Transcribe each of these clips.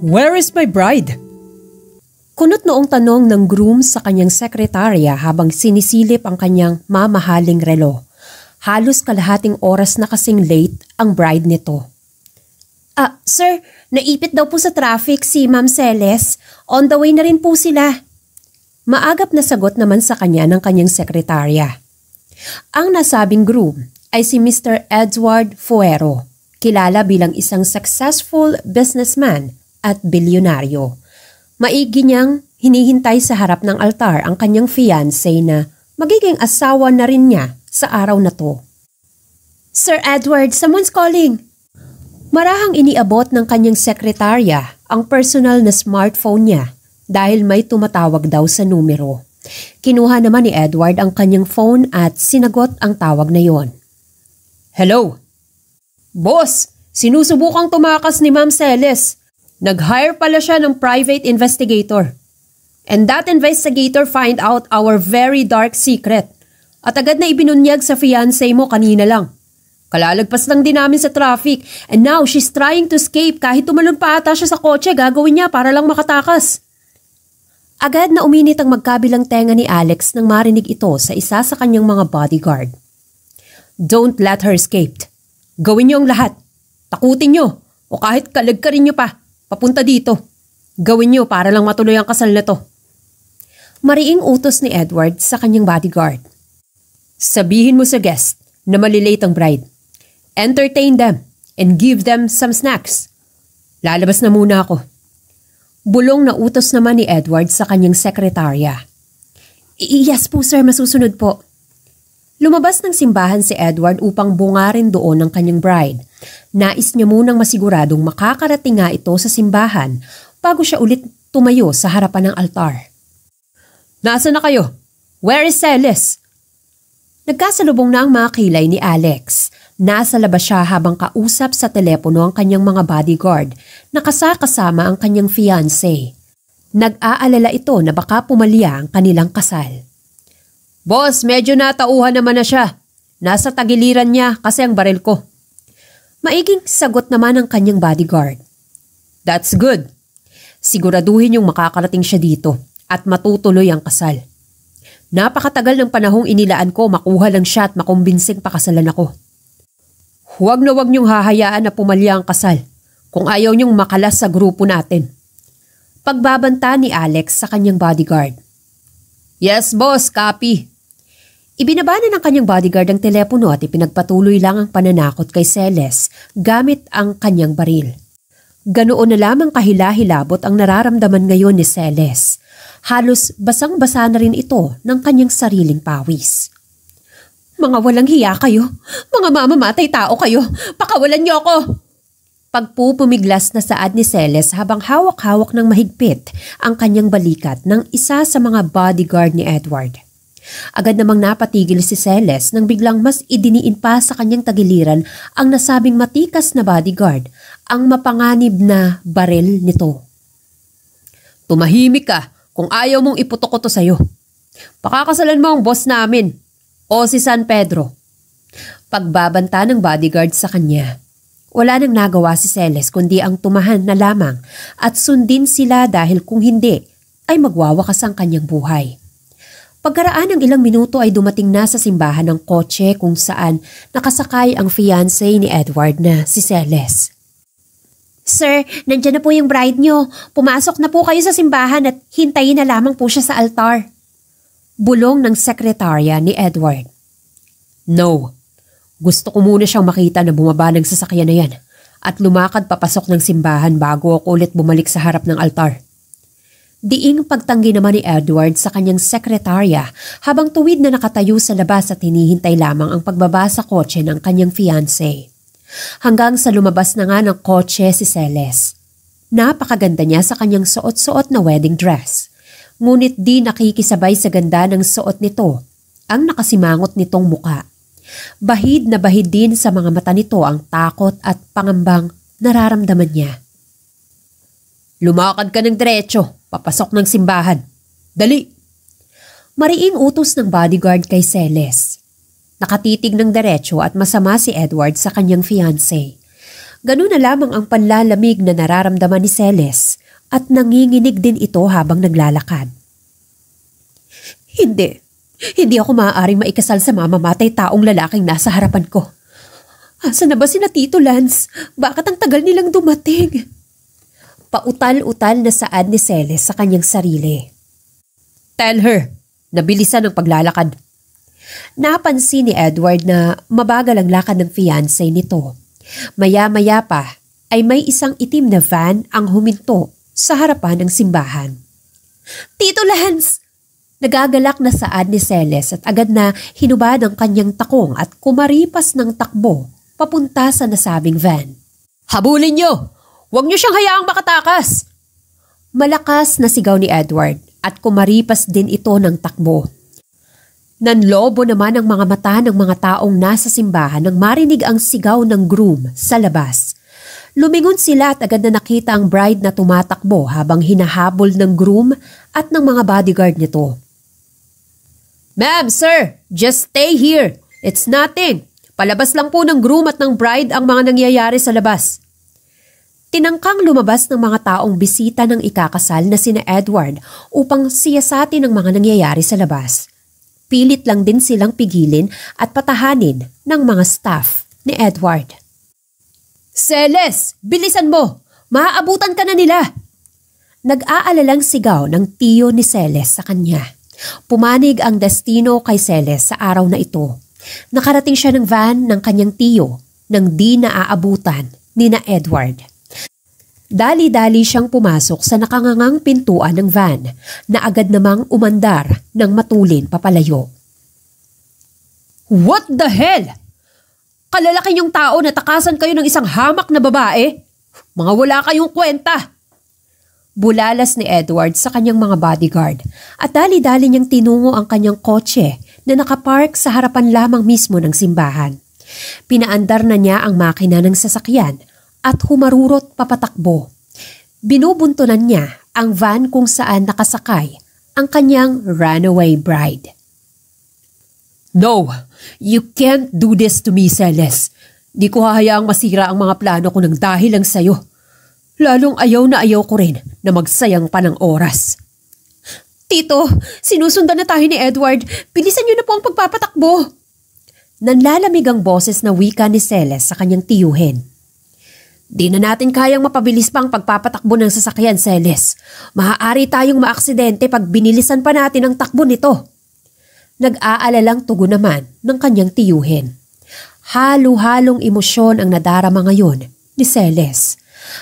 Where is my bride? Kunot noong tanong ng groom sa kanyang sekretarya habang sinisilip ang kanyang mamahaling relo. Halos kalahating oras na kasing late ang bride nito. Ah, sir, naipit daw po sa traffic si Ma'am Celes. On the way na rin po sila. Maagap na sagot naman sa kanya ng kanyang sekretarya. Ang nasabing groom ay si Mr. Edward Fuero, kilala bilang isang successful businessman at bilyonaryo. Maigi niyang hinihintay sa harap ng altar ang kanyang fiance na magiging asawa na rin niya sa araw na to. Sir Edward, someone's calling! Marahang iniabot ng kanyang sekretarya ang personal na smartphone niya dahil may tumatawag daw sa numero. Kinuha naman ni Edward ang kanyang phone at sinagot ang tawag na yon. Hello? Boss, sinusubukang tumakas ni Ma'am Celes. Nag-hire pala siya ng private investigator. And that investigator find out our very dark secret. At agad na ibinunyag sa fiancé mo kanina lang. Kalalagpas lang din namin sa traffic and now she's trying to escape kahit tumalon pa ata siya sa kotse gagawin niya para lang makatakas. Agad na uminit ang magkabilang tenga ni Alex nang marinig ito sa isa sa kanyang mga bodyguard. Don't let her escape. Gawin niyo ang lahat. Takutin niyo o kahit kalag ka rin niyo pa. Papunta dito. Gawin niyo para lang matuloy ang kasal na to. Mariing utos ni Edward sa kanyang bodyguard. Sabihin mo sa guest na malilate ang bride. Entertain them and give them some snacks. Lalabas na muna ako. Bulong na utos naman ni Edward sa kanyang sekretarya. Yes po sir, masusunod po. Lumabas ng simbahan si Edward upang bungarin doon ang kanyang bride. Nais niya munang masiguradong makakarating nga ito sa simbahan bago siya ulit tumayo sa harapan ng altar. Nasaan na kayo? Where is Celis? Nagkasalubong na ang mga kilay ni Alex. Nasa labas siya habang kausap sa telepono ang kanyang mga bodyguard na kasakasama ang kanyang fiance. Nag-aalala ito na baka pumalya ang kanilang kasal. Boss, medyo natauhan naman na siya. Nasa tagiliran niya kasi ang baril ko. Maiging sagot naman ang kanyang bodyguard. That's good. Siguraduhin yung makakarating siya dito at matutuloy ang kasal. Napakatagal ng panahong inilaan ko makuha lang siya at makumbinsing pakasalan ako. Huwag na huwag niyong hahayaan na pumalya ang kasal kung ayaw niyong makalas sa grupo natin. Pagbabanta ni Alex sa kanyang bodyguard. Yes, boss, copy. Ibinaba na ng kanyang bodyguard ang telepono at ipinagpatuloy lang ang pananakot kay Celes gamit ang kanyang baril. Ganoon na lamang kahila-hilabot ang nararamdaman ngayon ni Celes. Halos basang-basa na rin ito ng kanyang sariling pawis. Mga walang hiya kayo! Mga mamamatay tao kayo! Pakawalan niyo ako! Pagpupumiglas na saad ni Celes habang hawak-hawak ng mahigpit ang kanyang balikat ng isa sa mga bodyguard ni Edward. Agad namang napatigil si Celes nang biglang mas idiniin pa sa kanyang tagiliran ang nasabing matikas na bodyguard, ang mapanganib na baril nito. Tumahimik ka kung ayaw mong iputok ko to sa'yo. Pakakasalan mo ang boss namin o si San Pedro. Pagbabanta ng bodyguard sa kanya. Wala nang nagawa si Celes kundi ang tumahan na lamang at sundin sila dahil kung hindi ay magwawakas ang kanyang buhay. Pagkaraan ng ilang minuto ay dumating na sa simbahan ng kotse kung saan nakasakay ang fiancé ni Edward na si Celes. Sir, nandyan na po yung bride nyo. Pumasok na po kayo sa simbahan at hintayin na lamang po siya sa altar. Bulong ng sekretarya ni Edward. No, gusto ko muna siyang makita na bumaba ng sasakyan na yan at lumakad papasok ng simbahan bago ako ulit bumalik sa harap ng altar. Diing pagtanggi naman ni Edward sa kanyang sekretarya habang tuwid na nakatayo sa labas at hinihintay lamang ang pagbaba sa kotse ng kanyang fiance. Hanggang sa lumabas na nga ng kotse si Celes. Napakaganda niya sa kanyang suot-suot na wedding dress. Ngunit di nakikisabay sa ganda ng suot nito ang nakasimangot nitong mukha. Bahid na bahid din sa mga mata nito ang takot at pangambang nararamdaman niya. Lumakad ka ng derecho, papasok ng simbahan. Dali! Mariing utos ng bodyguard kay Celes. Nakatitig ng derecho at masama si Edward sa kanyang fiance. Ganun na lamang ang panlalamig na nararamdaman ni Celes at nanginginig din ito habang naglalakad. Hindi. Hindi ako maaaring maikasal sa mamamatay taong lalaking nasa harapan ko. Asa na ba si na Tito Lance? Bakit ang tagal nilang dumating? Pautal-utal na saad ni Celes sa kanyang sarili. Tell her! Nabilisan ang paglalakad. Napansin ni Edward na mabagal ang lakad ng fiancé nito. Maya-maya pa ay may isang itim na van ang huminto sa harapan ng simbahan. Tito Lance! Nagagalak na saad ni Celes at agad na hinubad ang kanyang takong at kumaripas ng takbo papunta sa nasabing van. Habulin niyo! Huwag niyo siyang hayaang makatakas! Malakas na sigaw ni Edward at kumaripas din ito ng takbo. Nanlobo naman ang mga mata ng mga taong nasa simbahan nang marinig ang sigaw ng groom sa labas. Lumingon sila at agad na nakita ang bride na tumatakbo habang hinahabol ng groom at ng mga bodyguard nito. Ma'am, sir, just stay here. It's nothing. Palabas lang po ng groom at ng bride ang mga nangyayari sa labas. Tinangkang lumabas ng mga taong bisita ng ikakasal na sina Edward upang siyasatin ang mga nangyayari sa labas. Pilit lang din silang pigilin at patahanin ng mga staff ni Edward. Celes, bilisan mo! Maaabutan ka na nila! Nag-aalalang sigaw ng tiyo ni Celes sa kanya. Pumanig ang destino kay Celes sa araw na ito. Nakarating siya ng van ng kanyang tiyo nang di naaabutan ni na Edward. Dali-dali siyang pumasok sa nakangangang pintuan ng van na agad namang umandar ng matulin papalayo. What the hell? Kalalaki niyong tao na takasan kayo ng isang hamak na babae? Mga wala kayong kwenta! Bulalas ni Edward sa kanyang mga bodyguard at dali-dali niyang tinungo ang kanyang kotse na nakapark sa harapan lamang mismo ng simbahan. Pinaandar na niya ang makina ng sasakyan at humarurot papatakbo. Binubuntunan niya ang van kung saan nakasakay ang kanyang runaway bride. No! You can't do this to me, Celeste. Di ko hahayaang masira ang mga plano ko ng dahil lang sa'yo. Lalong ayaw na ayaw ko rin na magsayang pa ng oras. Tito, sinusundan na tayo ni Edward. Bilisan niyo na po ang pagpapatakbo. Nanlalamig ang boses na wika ni Celes sa kanyang tiyuhin. Di na natin kayang mapabilis pa ang pagpapatakbo ng sasakyan, Celes. Maaari tayong maaksidente pag binilisan pa natin ang takbo nito. Nag-aalalang tugo naman ng kanyang tiyuhin. Halo-halong emosyon ang nadarama ngayon ni Celes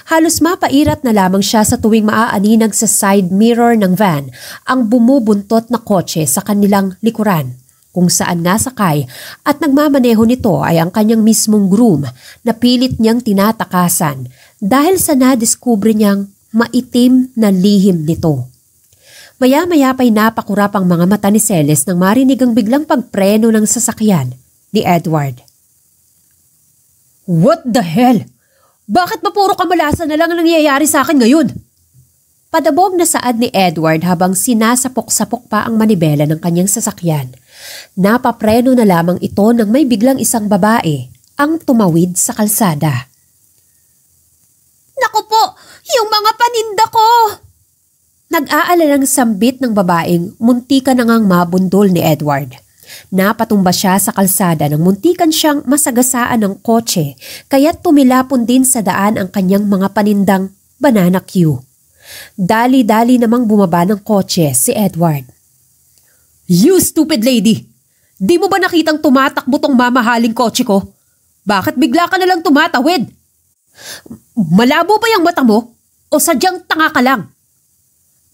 Halos mapairat na lamang siya sa tuwing maaaninag sa side mirror ng van ang bumubuntot na kotse sa kanilang likuran kung saan nasakay at nagmamaneho nito ay ang kanyang mismong groom na pilit niyang tinatakasan dahil sa nadiskubre niyang maitim na lihim nito. Maya-maya pa'y napakurap ang mga mata ni Celes nang marinig ang biglang pagpreno ng sasakyan ni Edward. What the hell? Bakit ba puro kamalasan na lang ang nangyayari sa akin ngayon? Padabog na saad ni Edward habang sinasapok-sapok pa ang manibela ng kanyang sasakyan. Napapreno na lamang ito nang may biglang isang babae ang tumawid sa kalsada. Naku po! Yung mga paninda ko! Nag-aalalang sambit ng babaeng munti ka na ngang mabundol ni Edward. Napatumba siya sa kalsada nang muntikan siyang masagasaan ng kotse kaya tumilapon din sa daan ang kanyang mga panindang banana queue. Dali-dali namang bumaba ng kotse si Edward. You stupid lady! Di mo ba nakitang tumatakbo tong mamahaling kotse ko? Bakit bigla ka na lang tumatawid? Malabo ba yung mata mo? O sadyang tanga ka lang?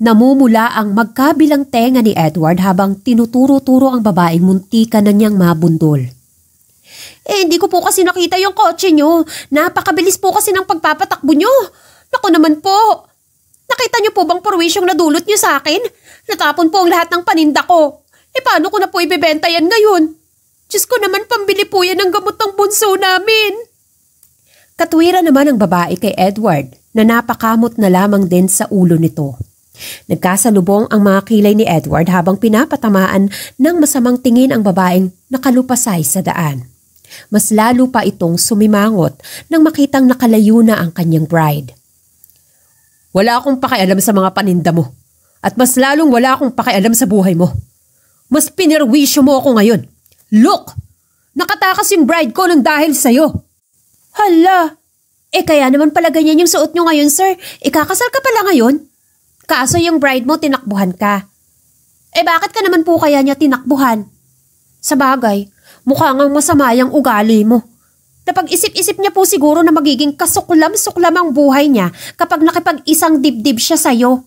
Namumula ang magkabilang tenga ni Edward habang tinuturo-turo ang babaeng muntikan na niyang mabundol. Eh, hindi ko po kasi nakita yung kotse niyo. Napakabilis po kasi ng pagpapatakbo niyo. Naku naman po. Nakita niyo po bang purwisyong nadulot niyo sa akin? Natapon po ang lahat ng paninda ko. Eh, paano ko na po ibebenta yan ngayon? Diyos ko naman, pambili po yan ng gamot ng bunso namin. Katwira naman ang babae kay Edward na napakamot na lamang din sa ulo nito. Nagkasalubong ang mga kilay ni Edward habang pinapatamaan ng masamang tingin ang babaeng nakalupasay sa daan. Mas lalo pa itong sumimangot nang makitang nakalayo na ang kanyang bride. Wala akong pakialam sa mga paninda mo at mas lalong wala akong pakialam sa buhay mo. Mas pinerwisyo mo ako ngayon. Look! Nakatakas yung bride ko ng dahil sa'yo. Hala! Eh kaya naman pala ganyan yung suot nyo ngayon, sir. Ikakasal ka pala ngayon? Kaso yung bride mo tinakbuhan ka. Eh bakit ka naman po kaya niya tinakbuhan? Sa bagay, mukhang ang masama yung ugali mo. Napag-isip-isip niya po siguro na magiging kasuklam-suklam ang buhay niya kapag nakipag-isang dibdib siya sa'yo.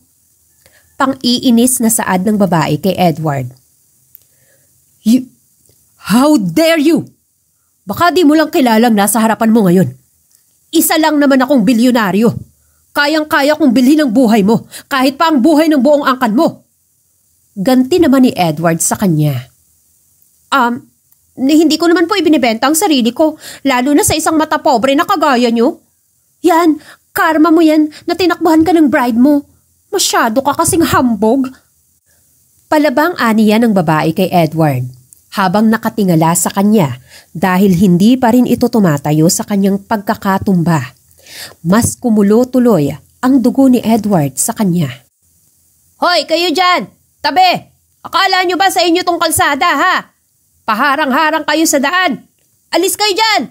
Pang-iinis na saad ng babae kay Edward. You, how dare you! Baka di mo lang kilalang nasa harapan mo ngayon. Isa lang naman akong bilyonaryo. Kayang-kaya kong bilhin ang buhay mo, kahit pa ang buhay ng buong angkan mo. Ganti naman ni Edward sa kanya. Um, hindi ko naman po ibinibenta ang sarili ko, lalo na sa isang mata pobre na kagaya nyo. Yan, karma mo yan na tinakbuhan ka ng bride mo. Masyado ka kasing hambog. Palabang aniya ng babae kay Edward habang nakatingala sa kanya dahil hindi pa rin ito tumatayo sa kanyang pagkakatumba. Mas kumulo tuloy ang dugo ni Edward sa kanya. Hoy, kayo dyan! Tabi! Akala nyo ba sa inyo tong kalsada, ha? Paharang-harang kayo sa daan! Alis kayo dyan!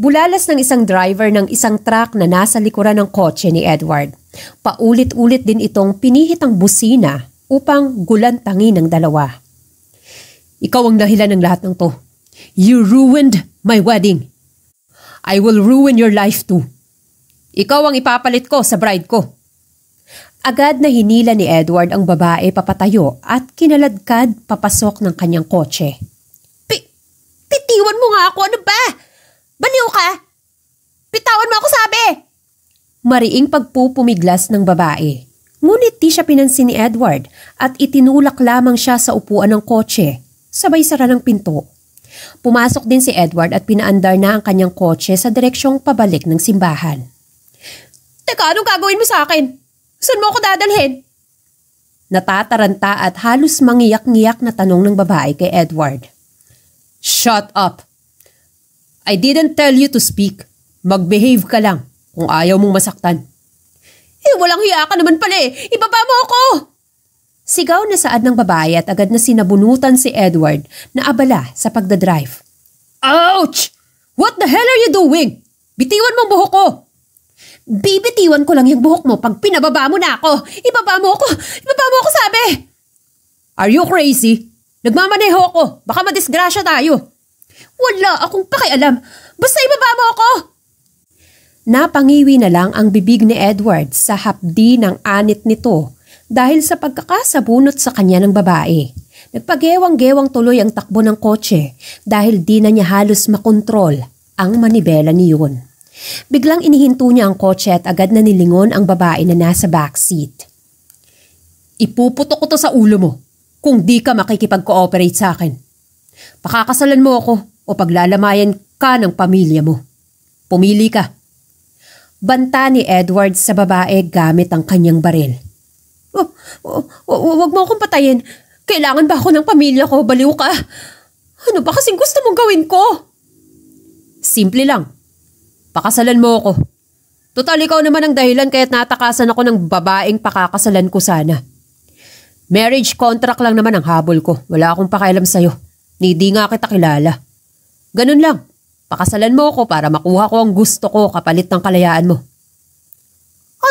Bulalas ng isang driver ng isang truck na nasa likuran ng kotse ni Edward. Paulit-ulit din itong pinihit ang busina upang gulantangin ng dalawa. Ikaw ang dahilan ng lahat ng to. You ruined my wedding. I will ruin your life too. Ikaw ang ipapalit ko sa bride ko. Agad na hinila ni Edward ang babae papatayo at kinaladkad papasok ng kanyang kotse. Pi Pitiwan mo nga ako, ano ba? Baliw ka? Pitawan mo ako sabi! Mariing pagpupumiglas ng babae. Ngunit di siya pinansin ni Edward at itinulak lamang siya sa upuan ng kotse, sabay sara ng pinto. Pumasok din si Edward at pinaandar na ang kanyang kotse sa direksyong pabalik ng simbahan. Teka, anong gagawin mo sa akin? Saan mo ako dadalhin? Natataranta at halos mangiyak-ngiyak na tanong ng babae kay Edward. Shut up! I didn't tell you to speak. Magbehave ka lang kung ayaw mong masaktan. Eh, walang hiya ka naman pala eh. Ibaba mo ako! Sigaw na saad ng babae at agad na sinabunutan si Edward na abala sa pagdadrive. Ouch! What the hell are you doing? Bitiwan mo buhok ko! Bibitiwan ko lang yung buhok mo pag pinababa mo na ako! Ibaba mo ako! Ibaba mo ako sabi! Are you crazy? Nagmamaneho ako! Baka madisgrasya tayo! Wala akong pakialam! Basta ibaba mo ako! Napangiwi na lang ang bibig ni Edward sa hapdi ng anit nito dahil sa pagkakasabunot sa kanya ng babae. Nagpagewang-gewang tuloy ang takbo ng kotse dahil di na niya halos makontrol ang manibela niyon. Biglang inihinto niya ang kotse at agad na nilingon ang babae na nasa backseat. Ipuputok ko to sa ulo mo kung di ka makikipag-cooperate sa akin. Pakakasalan mo ako o paglalamayan ka ng pamilya mo. Pumili ka. Banta ni Edward sa babae gamit ang kanyang baril. Oh, oh, oh, oh, wag mo akong patayin. Kailangan ba ako ng pamilya ko? Baliw ka. Ano ba kasing gusto mong gawin ko? Simple lang. Pakasalan mo ako. Total, ikaw naman ang dahilan kaya't natakasan ako ng babaeng pakakasalan ko sana. Marriage contract lang naman ang habol ko. Wala akong pakialam sa'yo. Hindi nga kita kilala. Ganun lang. Pakasalan mo ako para makuha ko ang gusto ko kapalit ng kalayaan mo.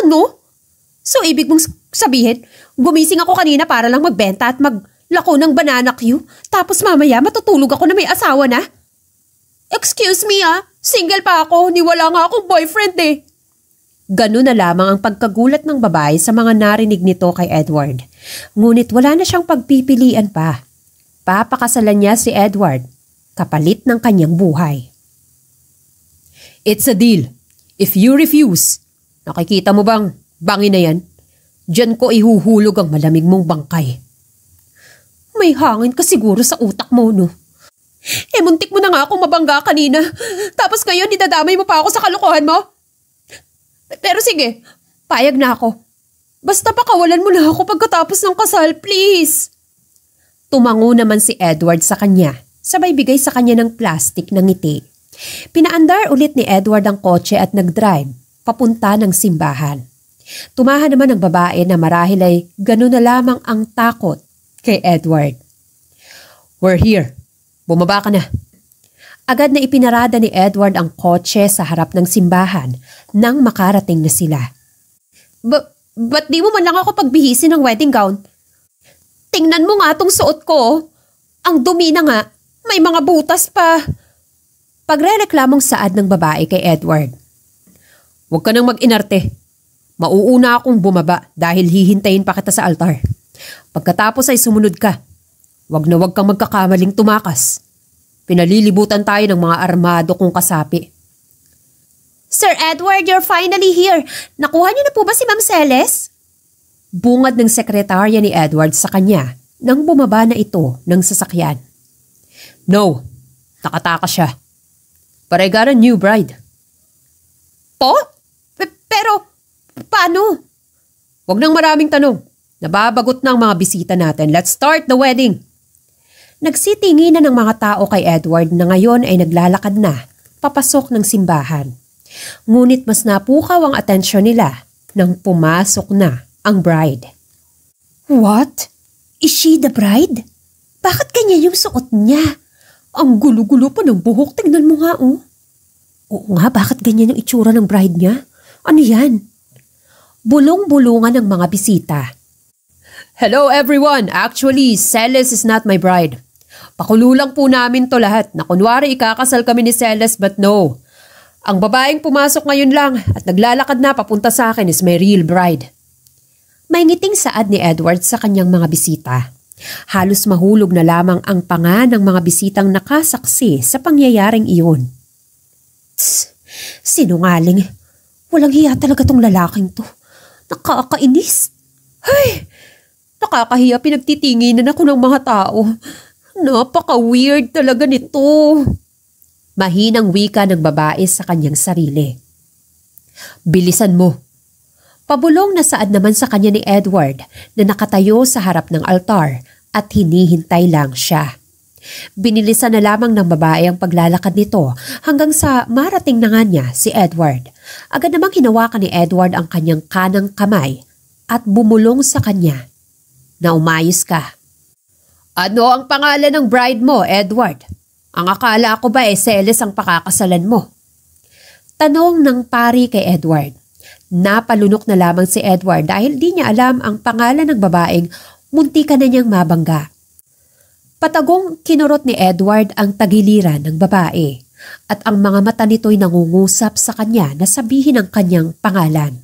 Ano? So ibig mong sabihin, gumising ako kanina para lang magbenta at maglako ng banana queue, tapos mamaya matutulog ako na may asawa na? Excuse me ah, single pa ako, niwala nga akong boyfriend eh. Ganun na lamang ang pagkagulat ng babae sa mga narinig nito kay Edward. Ngunit wala na siyang pagpipilian pa. Papakasalan niya si Edward, kapalit ng kanyang buhay. It's a deal. If you refuse, nakikita mo bang Bangin na yan. Diyan ko ihuhulog ang malamig mong bangkay. May hangin ka siguro sa utak mo, no? Eh, muntik mo na nga akong mabangga kanina. Tapos ngayon, nidadamay mo pa ako sa kalokohan mo? Pero sige, payag na ako. Basta pakawalan mo na ako pagkatapos ng kasal, please. Tumango naman si Edward sa kanya, sabay bigay sa kanya ng plastic na ngiti. Pinaandar ulit ni Edward ang kotse at nag-drive, papunta ng simbahan. Tumahan naman ang babae na marahil ay ganun na lamang ang takot kay Edward. We're here. Bumaba ka na. Agad na ipinarada ni Edward ang kotse sa harap ng simbahan nang makarating na sila. Ba ba't di mo man lang ako pagbihisin ng wedding gown? Tingnan mo nga tong suot ko. Ang dumi na nga. May mga butas pa. Pagre-reklamong saad ng babae kay Edward. Huwag ka nang mag-inarte. Mauuna akong bumaba dahil hihintayin pa kita sa altar. Pagkatapos ay sumunod ka. Huwag na huwag kang magkakamaling tumakas. Pinalilibutan tayo ng mga armado kong kasapi. Sir Edward, you're finally here. Nakuha niyo na po ba si Ma'am Celes? Bungad ng sekretarya ni Edward sa kanya nang bumaba na ito ng sasakyan. No, nakataka siya. But I got a new bride. Po? P pero Paano? Huwag nang maraming tanong. Nababagot na ang mga bisita natin. Let's start the wedding! Nagsitingi na ng mga tao kay Edward na ngayon ay naglalakad na, papasok ng simbahan. Ngunit mas napukaw ang atensyon nila nang pumasok na ang bride. What? Is she the bride? Bakit kanya yung suot niya? Ang gulo-gulo pa ng buhok, tignan mo nga oh. Oo nga, bakit ganyan ang itsura ng bride niya? Ano yan? Bulong-bulungan ng mga bisita. Hello everyone! Actually, Celes is not my bride. Pakululang po namin to lahat na kunwari ikakasal kami ni Celes but no. Ang babaeng pumasok ngayon lang at naglalakad na papunta sa akin is my real bride. May ngiting saad ni Edward sa kanyang mga bisita. Halos mahulog na lamang ang panga ng mga bisitang nakasaksi sa pangyayaring iyon. Tss, sinungaling. Walang hiya talaga tong lalaking to. Nakakainis. Ay! Nakakahiya pinagtitinginan ako ng mga tao. Napaka-weird talaga nito. Mahinang wika ng babae sa kanyang sarili. Bilisan mo. Pabulong na saad naman sa kanya ni Edward na nakatayo sa harap ng altar at hinihintay lang siya. Binilisan na lamang ng babae ang paglalakad nito hanggang sa marating na nga niya si Edward. Agad namang hinawakan ni Edward ang kanyang kanang kamay at bumulong sa kanya. Naumayos ka. Ano ang pangalan ng bride mo, Edward? Ang akala ko ba eh Celes ang pakakasalan mo? Tanong ng pari kay Edward. Napalunok na lamang si Edward dahil di niya alam ang pangalan ng babaeng munti ka na niyang mabangga. Patagong kinurot ni Edward ang tagiliran ng babae at ang mga mata nito'y nangungusap sa kanya na sabihin ang kanyang pangalan.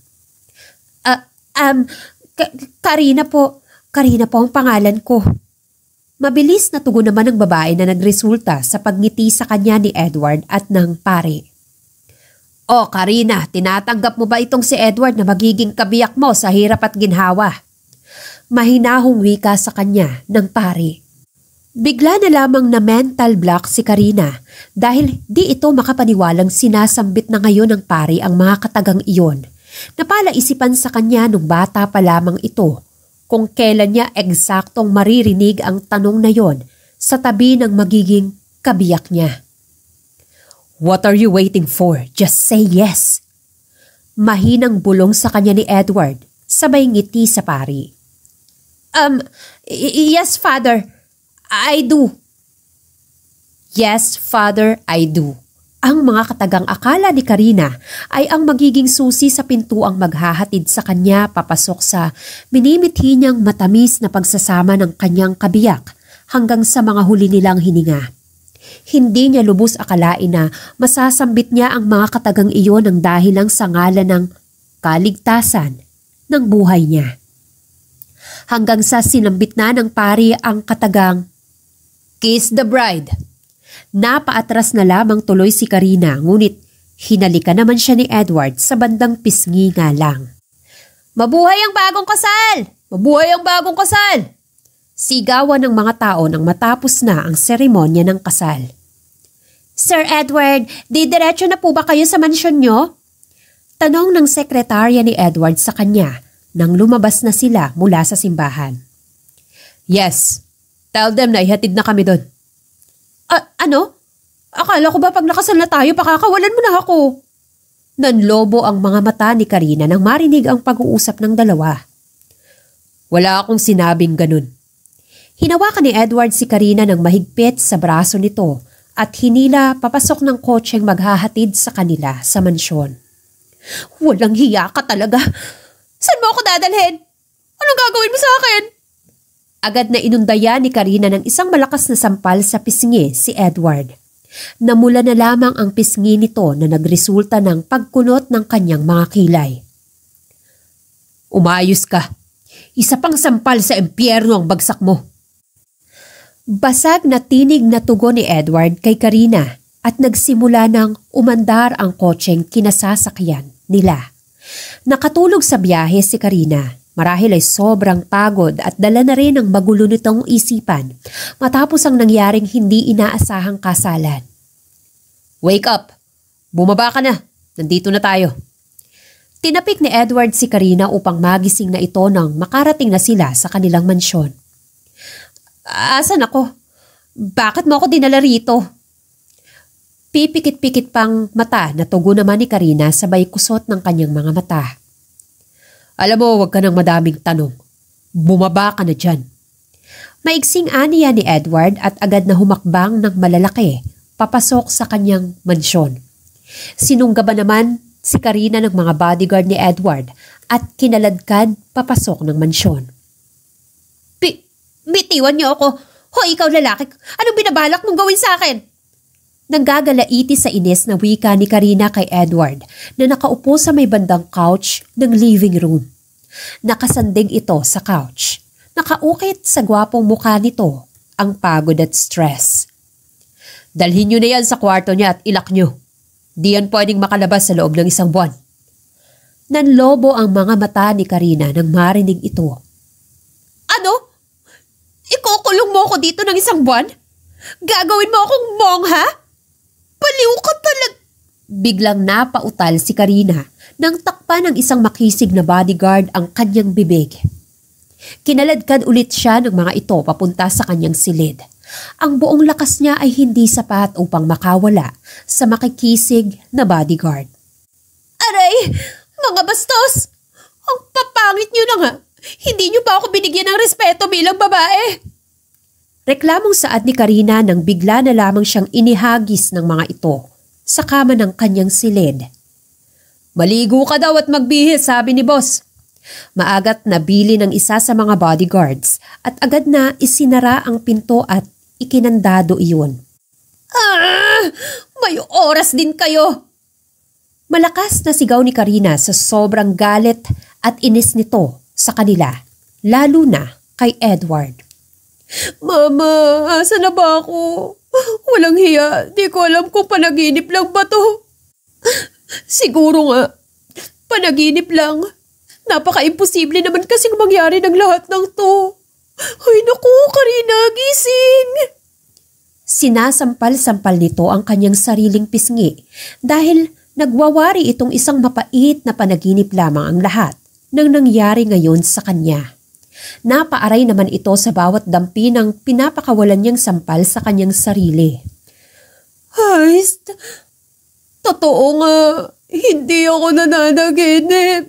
Uh, um, K Karina po. Karina po ang pangalan ko. Mabilis na tugon naman ng babae na nagresulta sa pagngiti sa kanya ni Edward at ng pare. O oh, Karina, tinatanggap mo ba itong si Edward na magiging kabiyak mo sa hirap at ginhawa? Mahinahong wika sa kanya ng pare. Bigla na lamang na mental block si Karina dahil di ito makapaniwalang sinasambit na ngayon ng pari ang mga katagang iyon. Napalaisipan sa kanya nung bata pa lamang ito kung kailan niya eksaktong maririnig ang tanong na yon sa tabi ng magiging kabiyak niya. What are you waiting for? Just say yes. Mahinang bulong sa kanya ni Edward, sabay ngiti sa pari. Um, yes, father. I do. Yes, Father, I do. Ang mga katagang akala ni Karina ay ang magiging susi sa pintuang maghahatid sa kanya papasok sa minimithi niyang matamis na pagsasama ng kanyang kabiyak hanggang sa mga huli nilang hininga. Hindi niya lubos akalain na masasambit niya ang mga katagang iyon ng dahil lang sa ngalan ng kaligtasan ng buhay niya. Hanggang sa sinambit na ng pari ang katagang Kiss the bride. Napaatras na lamang tuloy si Karina ngunit hinalika naman siya ni Edward sa bandang pisngi nga lang. Mabuhay ang bagong kasal! Mabuhay ang bagong kasal! Sigawan ng mga tao nang matapos na ang seremonya ng kasal. Sir Edward, didiretso na po ba kayo sa mansyon nyo? Tanong ng sekretarya ni Edward sa kanya nang lumabas na sila mula sa simbahan. Yes, Tell them na ihatid na kami doon. Ah, ano? Akala ko ba pag nakasal na tayo, pakakawalan mo na ako. Nanlobo ang mga mata ni Karina nang marinig ang pag-uusap ng dalawa. Wala akong sinabing ganun. Hinawakan ni Edward si Karina ng mahigpit sa braso nito at hinila papasok ng kotseng maghahatid sa kanila sa mansyon. Walang hiya ka talaga. Saan mo ako dadalhin? Anong gagawin mo sa akin? Agad na inundaya ni Karina ng isang malakas na sampal sa pisngi si Edward. Namula na lamang ang pisngi nito na nagresulta ng pagkunot ng kanyang mga kilay. Umayos ka. Isa pang sampal sa impyerno ang bagsak mo. Basag na tinig na tugon ni Edward kay Karina at nagsimula ng umandar ang kotseng kinasasakyan nila. Nakatulog sa biyahe si Karina Marahil ay sobrang pagod at dala na rin ang magulo nitong isipan matapos ang nangyaring hindi inaasahang kasalan. Wake up! Bumaba ka na! Nandito na tayo! Tinapik ni Edward si Karina upang magising na ito nang makarating na sila sa kanilang mansyon. Asan ako? Bakit mo ako dinala rito? Pipikit-pikit pang mata na tugo naman ni Karina sabay kusot ng kanyang mga mata. Alam mo, huwag ka ng madaming tanong. Bumaba ka na dyan. Maigsing aniya ni Edward at agad na humakbang ng malalaki papasok sa kanyang mansyon. Sinunggaba naman si Karina ng mga bodyguard ni Edward at kinaladkad papasok ng mansyon. Bi bitiwan niyo ako! Hoy, ikaw lalaki! Anong binabalak mong gawin sa akin? Nanggagalaiti sa inis na wika ni Karina kay Edward na nakaupo sa may bandang couch ng living room. Nakasanding ito sa couch. Nakaukit sa gwapong mukha nito ang pagod at stress. Dalhin niyo na yan sa kwarto niya at ilak niyo. Di yan pwedeng makalabas sa loob ng isang buwan. Nanlobo ang mga mata ni Karina nang marinig ito. Ano? Ikukulong mo ako dito ng isang buwan? Gagawin mo akong mongha? Baliw ka talaga! Biglang napautal si Karina nang takpan ng isang makisig na bodyguard ang kanyang bibig. Kinaladkad ulit siya ng mga ito papunta sa kanyang silid. Ang buong lakas niya ay hindi sapat upang makawala sa makikisig na bodyguard. Aray! Mga bastos! Ang papangit niyo na nga! Hindi niyo pa ako binigyan ng respeto bilang babae! Reklamong saad ni Karina nang bigla na lamang siyang inihagis ng mga ito sa kama ng kanyang silid. Maligo ka daw at magbihis, sabi ni boss. Maagat nabili ng isa sa mga bodyguards at agad na isinara ang pinto at ikinandado iyon. Ah! May oras din kayo! Malakas na sigaw ni Karina sa sobrang galit at inis nito sa kanila, lalo na kay Edward. Mama, asa na ba ako? Walang hiya, di ko alam kung panaginip lang ba to. Siguro nga, panaginip lang. Napaka-imposible naman kasing mangyari ng lahat ng to. Ay naku, Karina, gising! Sinasampal-sampal nito ang kanyang sariling pisngi dahil nagwawari itong isang mapait na panaginip lamang ang lahat ng nangyari ngayon sa kanya. Napaaray naman ito sa bawat dampi ng pinapakawalan niyang sampal sa kanyang sarili. Heist, totoo nga, hindi ako nananaginip.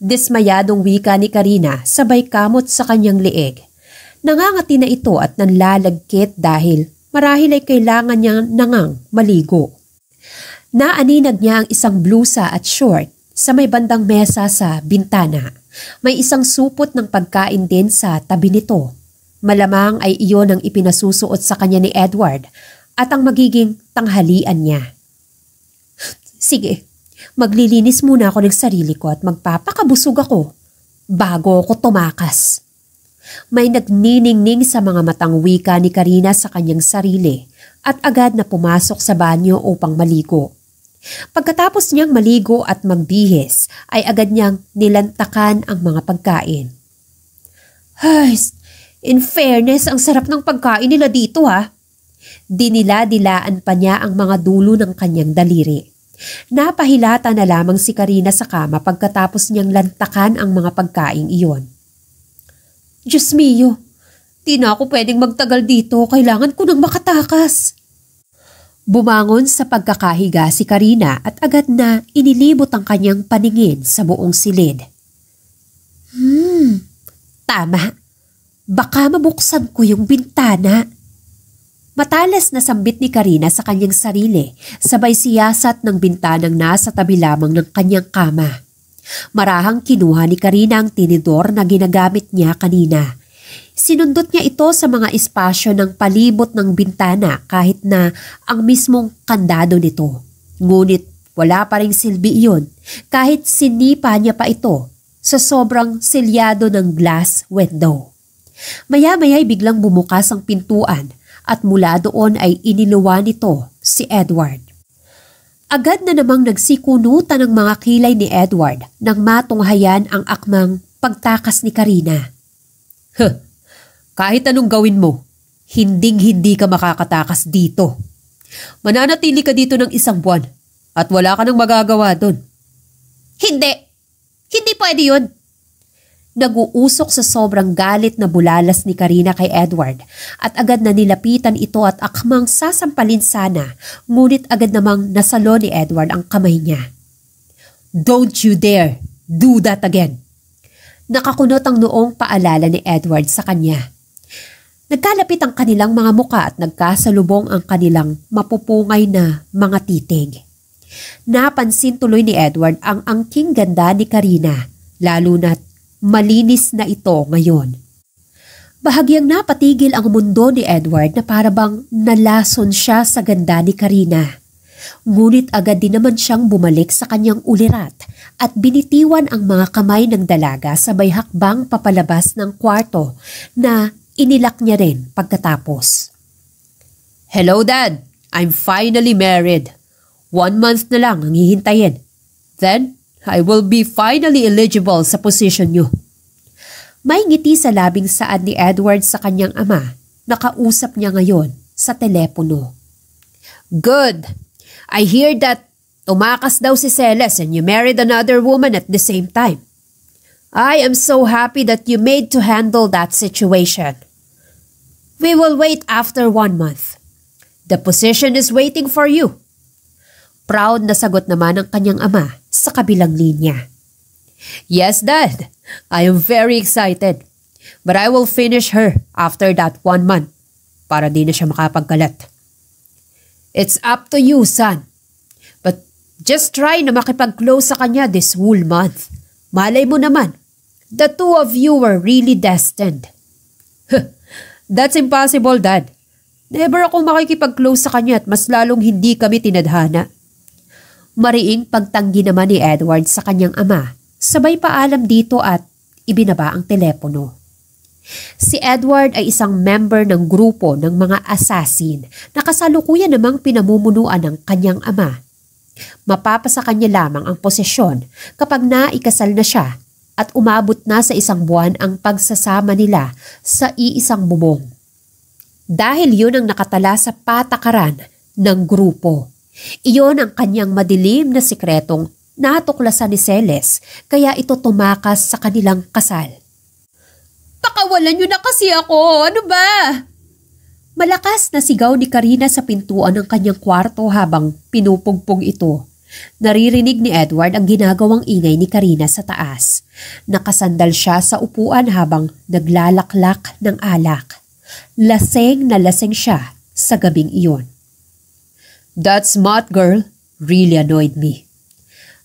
Dismayadong wika ni Karina sabay kamot sa kanyang lieg. Nangangati na ito at nanlalagkit dahil marahil ay kailangan niya nangang maligo. Naaninag niya ang isang blusa at short sa may bandang mesa sa bintana. May isang supot ng pagkain din sa tabi nito. Malamang ay iyon ang ipinasusuot sa kanya ni Edward at ang magiging tanghalian niya. Sige, maglilinis muna ako ng sarili ko at magpapakabusog ako bago ako tumakas. May nagniningning sa mga matang wika ni Karina sa kanyang sarili at agad na pumasok sa banyo upang maligo. Pagkatapos niyang maligo at magbihis, ay agad niyang nilantakan ang mga pagkain. Ay, in fairness, ang sarap ng pagkain nila dito ha. Dinila-dilaan pa niya ang mga dulo ng kanyang daliri. Napahilata na lamang si Karina sa kama pagkatapos niyang lantakan ang mga pagkain iyon. Diyos mio, di na ako pwedeng magtagal dito. Kailangan ko nang makatakas. Bumangon sa pagkakahiga si Karina at agad na inilibot ang kanyang paningin sa buong silid. Hmm, tama. Baka mabuksan ko yung bintana. Matalas na sambit ni Karina sa kanyang sarili, sabay siyasat ng bintanang nasa tabi lamang ng kanyang kama. Marahang kinuha ni Karina ang tinidor na ginagamit niya kanina Sinundot niya ito sa mga espasyo ng palibot ng bintana kahit na ang mismong kandado nito. Ngunit wala pa rin silbi iyon kahit sinipa niya pa ito sa sobrang selyado ng glass window. Maya-maya ay biglang bumukas ang pintuan at mula doon ay iniluwa nito si Edward. Agad na namang nagsikunutan ang mga kilay ni Edward nang matunghayan ang akmang pagtakas ni Karina. Huh! Kahit anong gawin mo, hinding-hindi ka makakatakas dito. Mananatili ka dito ng isang buwan at wala ka nang magagawa doon. Hindi! Hindi pwede yun! Naguusok sa sobrang galit na bulalas ni Karina kay Edward at agad na nilapitan ito at akmang sasampalin sana ngunit agad namang nasalo ni Edward ang kamay niya. Don't you dare do that again! Nakakunot ang noong paalala ni Edward sa kanya. Nagkalapit ang kanilang mga muka at nagkasalubong ang kanilang mapupungay na mga titig. Napansin tuloy ni Edward ang angking ganda ni Karina, lalo na malinis na ito ngayon. Bahagyang napatigil ang mundo ni Edward na parabang nalason siya sa ganda ni Karina. Ngunit agad din naman siyang bumalik sa kanyang ulirat at binitiwan ang mga kamay ng dalaga sabay hakbang papalabas ng kwarto na Inilak niya rin pagkatapos. Hello Dad, I'm finally married. One month na lang ang hihintayin. Then, I will be finally eligible sa position niyo. May ngiti sa labing saad ni Edward sa kanyang ama na kausap niya ngayon sa telepono. Good! I hear that tumakas daw si Celes and you married another woman at the same time. I am so happy that you made to handle that situation. We will wait after one month. The position is waiting for you. Proud na sagot naman ng kanyang ama sa kabilang linya. Yes, Dad. I am very excited. But I will finish her after that one month para di na siya makapagkalat. It's up to you, son. But just try na makipag-close sa kanya this whole month. Malay mo naman, The two of you were really destined. That's impossible, Dad. Never ako makikipag-close sa kanya at mas lalong hindi kami tinadhana. Mariing pagtanggi naman ni Edward sa kanyang ama, sabay paalam dito at ibinaba ang telepono. Si Edward ay isang member ng grupo ng mga assassin na kasalukuyan namang pinamumunuan ng kanyang ama. Mapapasa kanya lamang ang posisyon kapag naikasal na siya at umabot na sa isang buwan ang pagsasama nila sa iisang bubong. Dahil yun ang nakatala sa patakaran ng grupo. Iyon ang kanyang madilim na sikretong natuklasan ni Celes kaya ito tumakas sa kanilang kasal. Pakawalan niyo na kasi ako! Ano ba? Malakas na sigaw ni Karina sa pintuan ng kanyang kwarto habang pinupugpog ito. Naririnig ni Edward ang ginagawang ingay ni Karina sa taas. Nakasandal siya sa upuan habang naglalaklak ng alak. Laseng na laseng siya sa gabing iyon. That smart girl really annoyed me.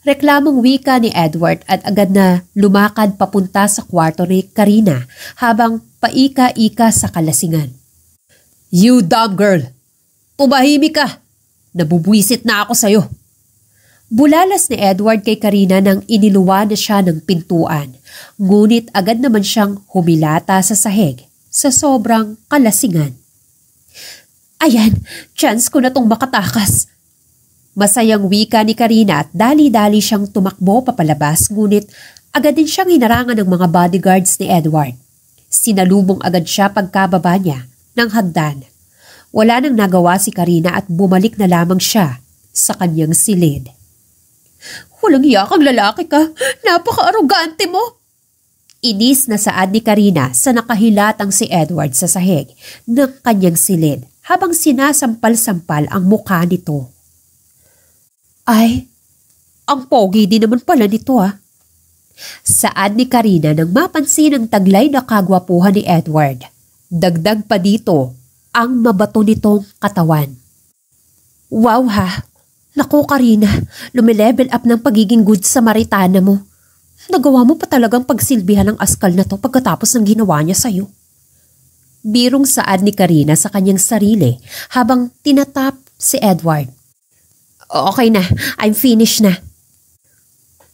Reklamong wika ni Edward at agad na lumakad papunta sa kwarto ni Karina habang paika-ika sa kalasingan. You dumb girl! Tumahimik ka! Nabubwisit na ako sa'yo! Bulalas ni Edward kay Karina nang iniluwa na siya ng pintuan, ngunit agad naman siyang humilata sa sahig sa sobrang kalasingan. Ayan, chance ko na tong makatakas. Masayang wika ni Karina at dali-dali siyang tumakbo papalabas ngunit agad din siyang hinarangan ng mga bodyguards ni Edward. Sinalubong agad siya pagkababa niya ng hagdan. Wala nang nagawa si Karina at bumalik na lamang siya sa kanyang silid. Walang iya ah, kang lalaki ka. Napaka-arugante mo. Inis na sa ni Karina sa nakahilatang si Edward sa sahig ng kanyang silid habang sinasampal-sampal ang mukha nito. Ay, ang pogi din naman pala nito ah. Saad ni Karina nang mapansin ang taglay na kagwapuhan ni Edward. Dagdag pa dito ang mabato nitong katawan. Wow ha, Naku Karina, lumilevel up ng pagiging good Samaritana mo. Nagawa mo pa talagang pagsilbihan ng askal na to pagkatapos ng ginawa niya sa'yo. Birong saad ni Karina sa kanyang sarili habang tinatap si Edward. Okay na, I'm finished na.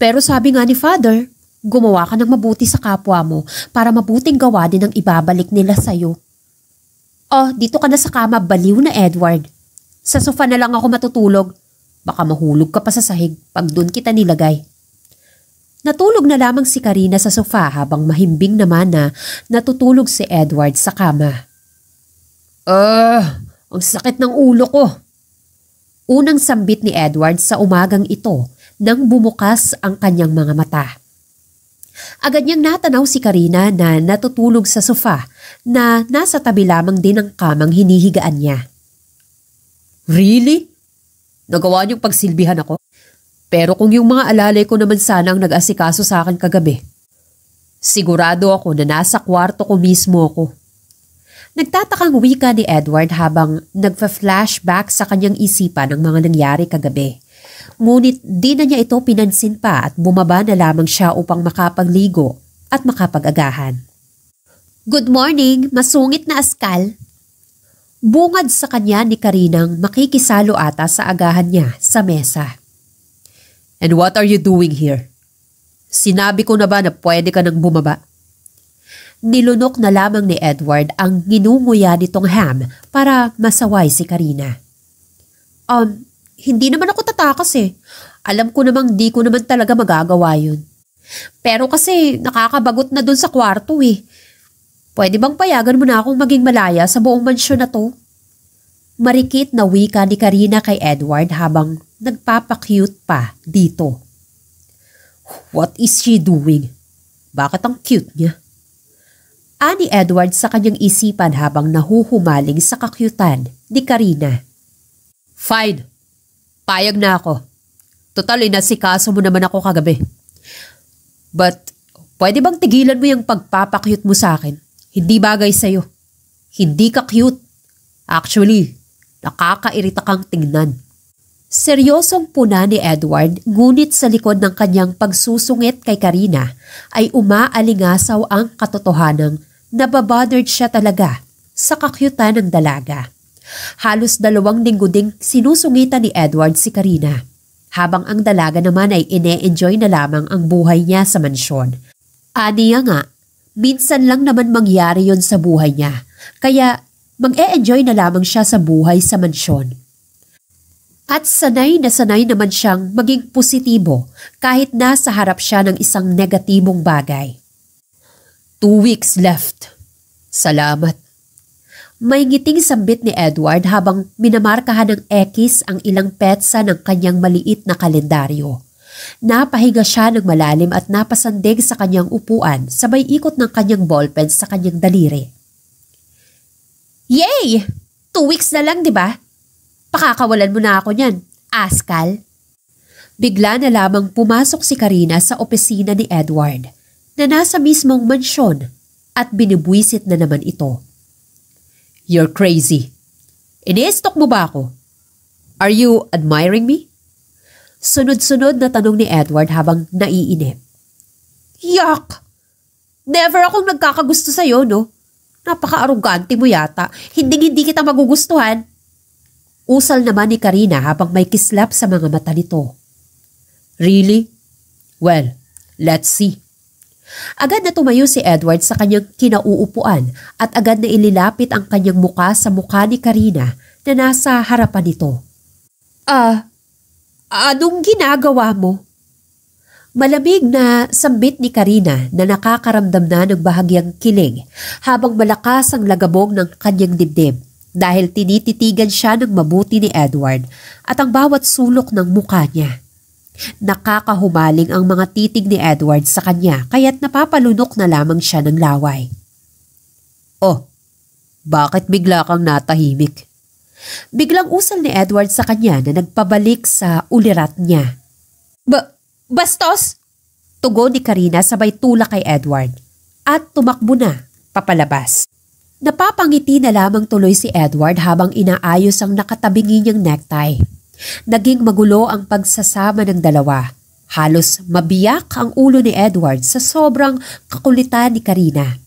Pero sabi nga ni Father, gumawa ka ng mabuti sa kapwa mo para mabuting gawa din ang ibabalik nila sa'yo. Oh, dito ka na sa kama, baliw na Edward. Sa sofa na lang ako matutulog Baka mahulog ka pa sa sahig pag doon kita nilagay. Natulog na lamang si Karina sa sofa habang mahimbing naman na natutulog si Edward sa kama. Ah, uh, ang sakit ng ulo ko. Unang sambit ni Edward sa umagang ito nang bumukas ang kanyang mga mata. Agad niyang natanaw si Karina na natutulog sa sofa na nasa tabi lamang din ang kamang hinihigaan niya. Really? Nagawa niyong pagsilbihan ako. Pero kung yung mga alalay ko naman sana ang nag-asikaso sa akin kagabi, sigurado ako na nasa kwarto ko mismo ako. Nagtatakang wika ni Edward habang nagfa-flashback sa kanyang isipan ang mga nangyari kagabi. Ngunit di na niya ito pinansin pa at bumaba na lamang siya upang makapagligo at makapag-agahan. Good morning, masungit na askal. Bungad sa kanya ni Karinang makikisalo ata sa agahan niya sa mesa. And what are you doing here? Sinabi ko na ba na pwede ka nang bumaba? Nilunok na lamang ni Edward ang ginunguya nitong ham para masaway si Karina. Um, hindi naman ako tatakas eh. Alam ko namang di ko naman talaga magagawa yun. Pero kasi nakakabagot na dun sa kwarto eh. Pwede bang payagan mo na akong maging malaya sa buong mansyon na to? Marikit na wika ni Karina kay Edward habang nagpapakyut pa dito. What is she doing? Bakit ang cute niya? Ani Edward sa kanyang isipan habang nahuhumaling sa kakyutan ni Karina. Fine. Payag na ako. Total inasikaso mo naman ako kagabi. But pwede bang tigilan mo yung pagpapakyut mo sa akin? Hindi bagay sa'yo. Hindi ka cute. Actually, nakakairita kang tingnan. Seryosong puna ni Edward ngunit sa likod ng kanyang pagsusungit kay Karina ay umaalingasaw ang katotohanang nababothered siya talaga sa kakyutan ng dalaga. Halos dalawang linggo ding sinusungitan ni Edward si Karina habang ang dalaga naman ay ine-enjoy na lamang ang buhay niya sa mansyon. Aniya nga Minsan lang naman mangyari yon sa buhay niya, kaya mag-e-enjoy na lamang siya sa buhay sa mansyon. At sanay na sanay naman siyang maging positibo kahit nasa harap siya ng isang negatibong bagay. Two weeks left. Salamat. May ngiting sambit ni Edward habang minamarkahan ng X ang ilang petsa ng kanyang maliit na kalendaryo. Napahiga siya ng malalim at napasandig sa kanyang upuan sabay ikot ng kanyang ballpen sa kanyang daliri. Yay! Two weeks na lang, di ba? Pakakawalan mo na ako niyan, askal. Bigla na lamang pumasok si Karina sa opisina ni Edward na nasa mismong mansyon at binibwisit na naman ito. You're crazy. Iniistok mo ba ako? Are you admiring me? Sunod-sunod na tanong ni Edward habang naiinip. Yak! Never akong nagkakagusto sa'yo, no? Napaka-arugante mo yata. Hindi-hindi kita magugustuhan. Usal naman ni Karina habang may kislap sa mga mata nito. Really? Well, let's see. Agad na tumayo si Edward sa kanyang kinauupuan at agad na ililapit ang kanyang muka sa muka ni Karina na nasa harapan nito. Ah, Anong ginagawa mo? Malamig na sambit ni Karina na nakakaramdam na ng bahagyang kilig habang malakas ang lagabog ng kanyang dibdib dahil tinititigan siya ng mabuti ni Edward at ang bawat sulok ng mukha niya. Nakakahumaling ang mga titig ni Edward sa kanya kaya't napapalunok na lamang siya ng laway. Oh, bakit bigla kang natahimik? Biglang usal ni Edward sa kanya na nagpabalik sa ulirat niya. Ba bastos! Tugo ni Karina sabay tulak kay Edward at tumakbo na papalabas. Napapangiti na lamang tuloy si Edward habang inaayos ang nakatabingi niyang necktie. Naging magulo ang pagsasama ng dalawa. Halos mabiyak ang ulo ni Edward sa sobrang kakulitan ni Karina.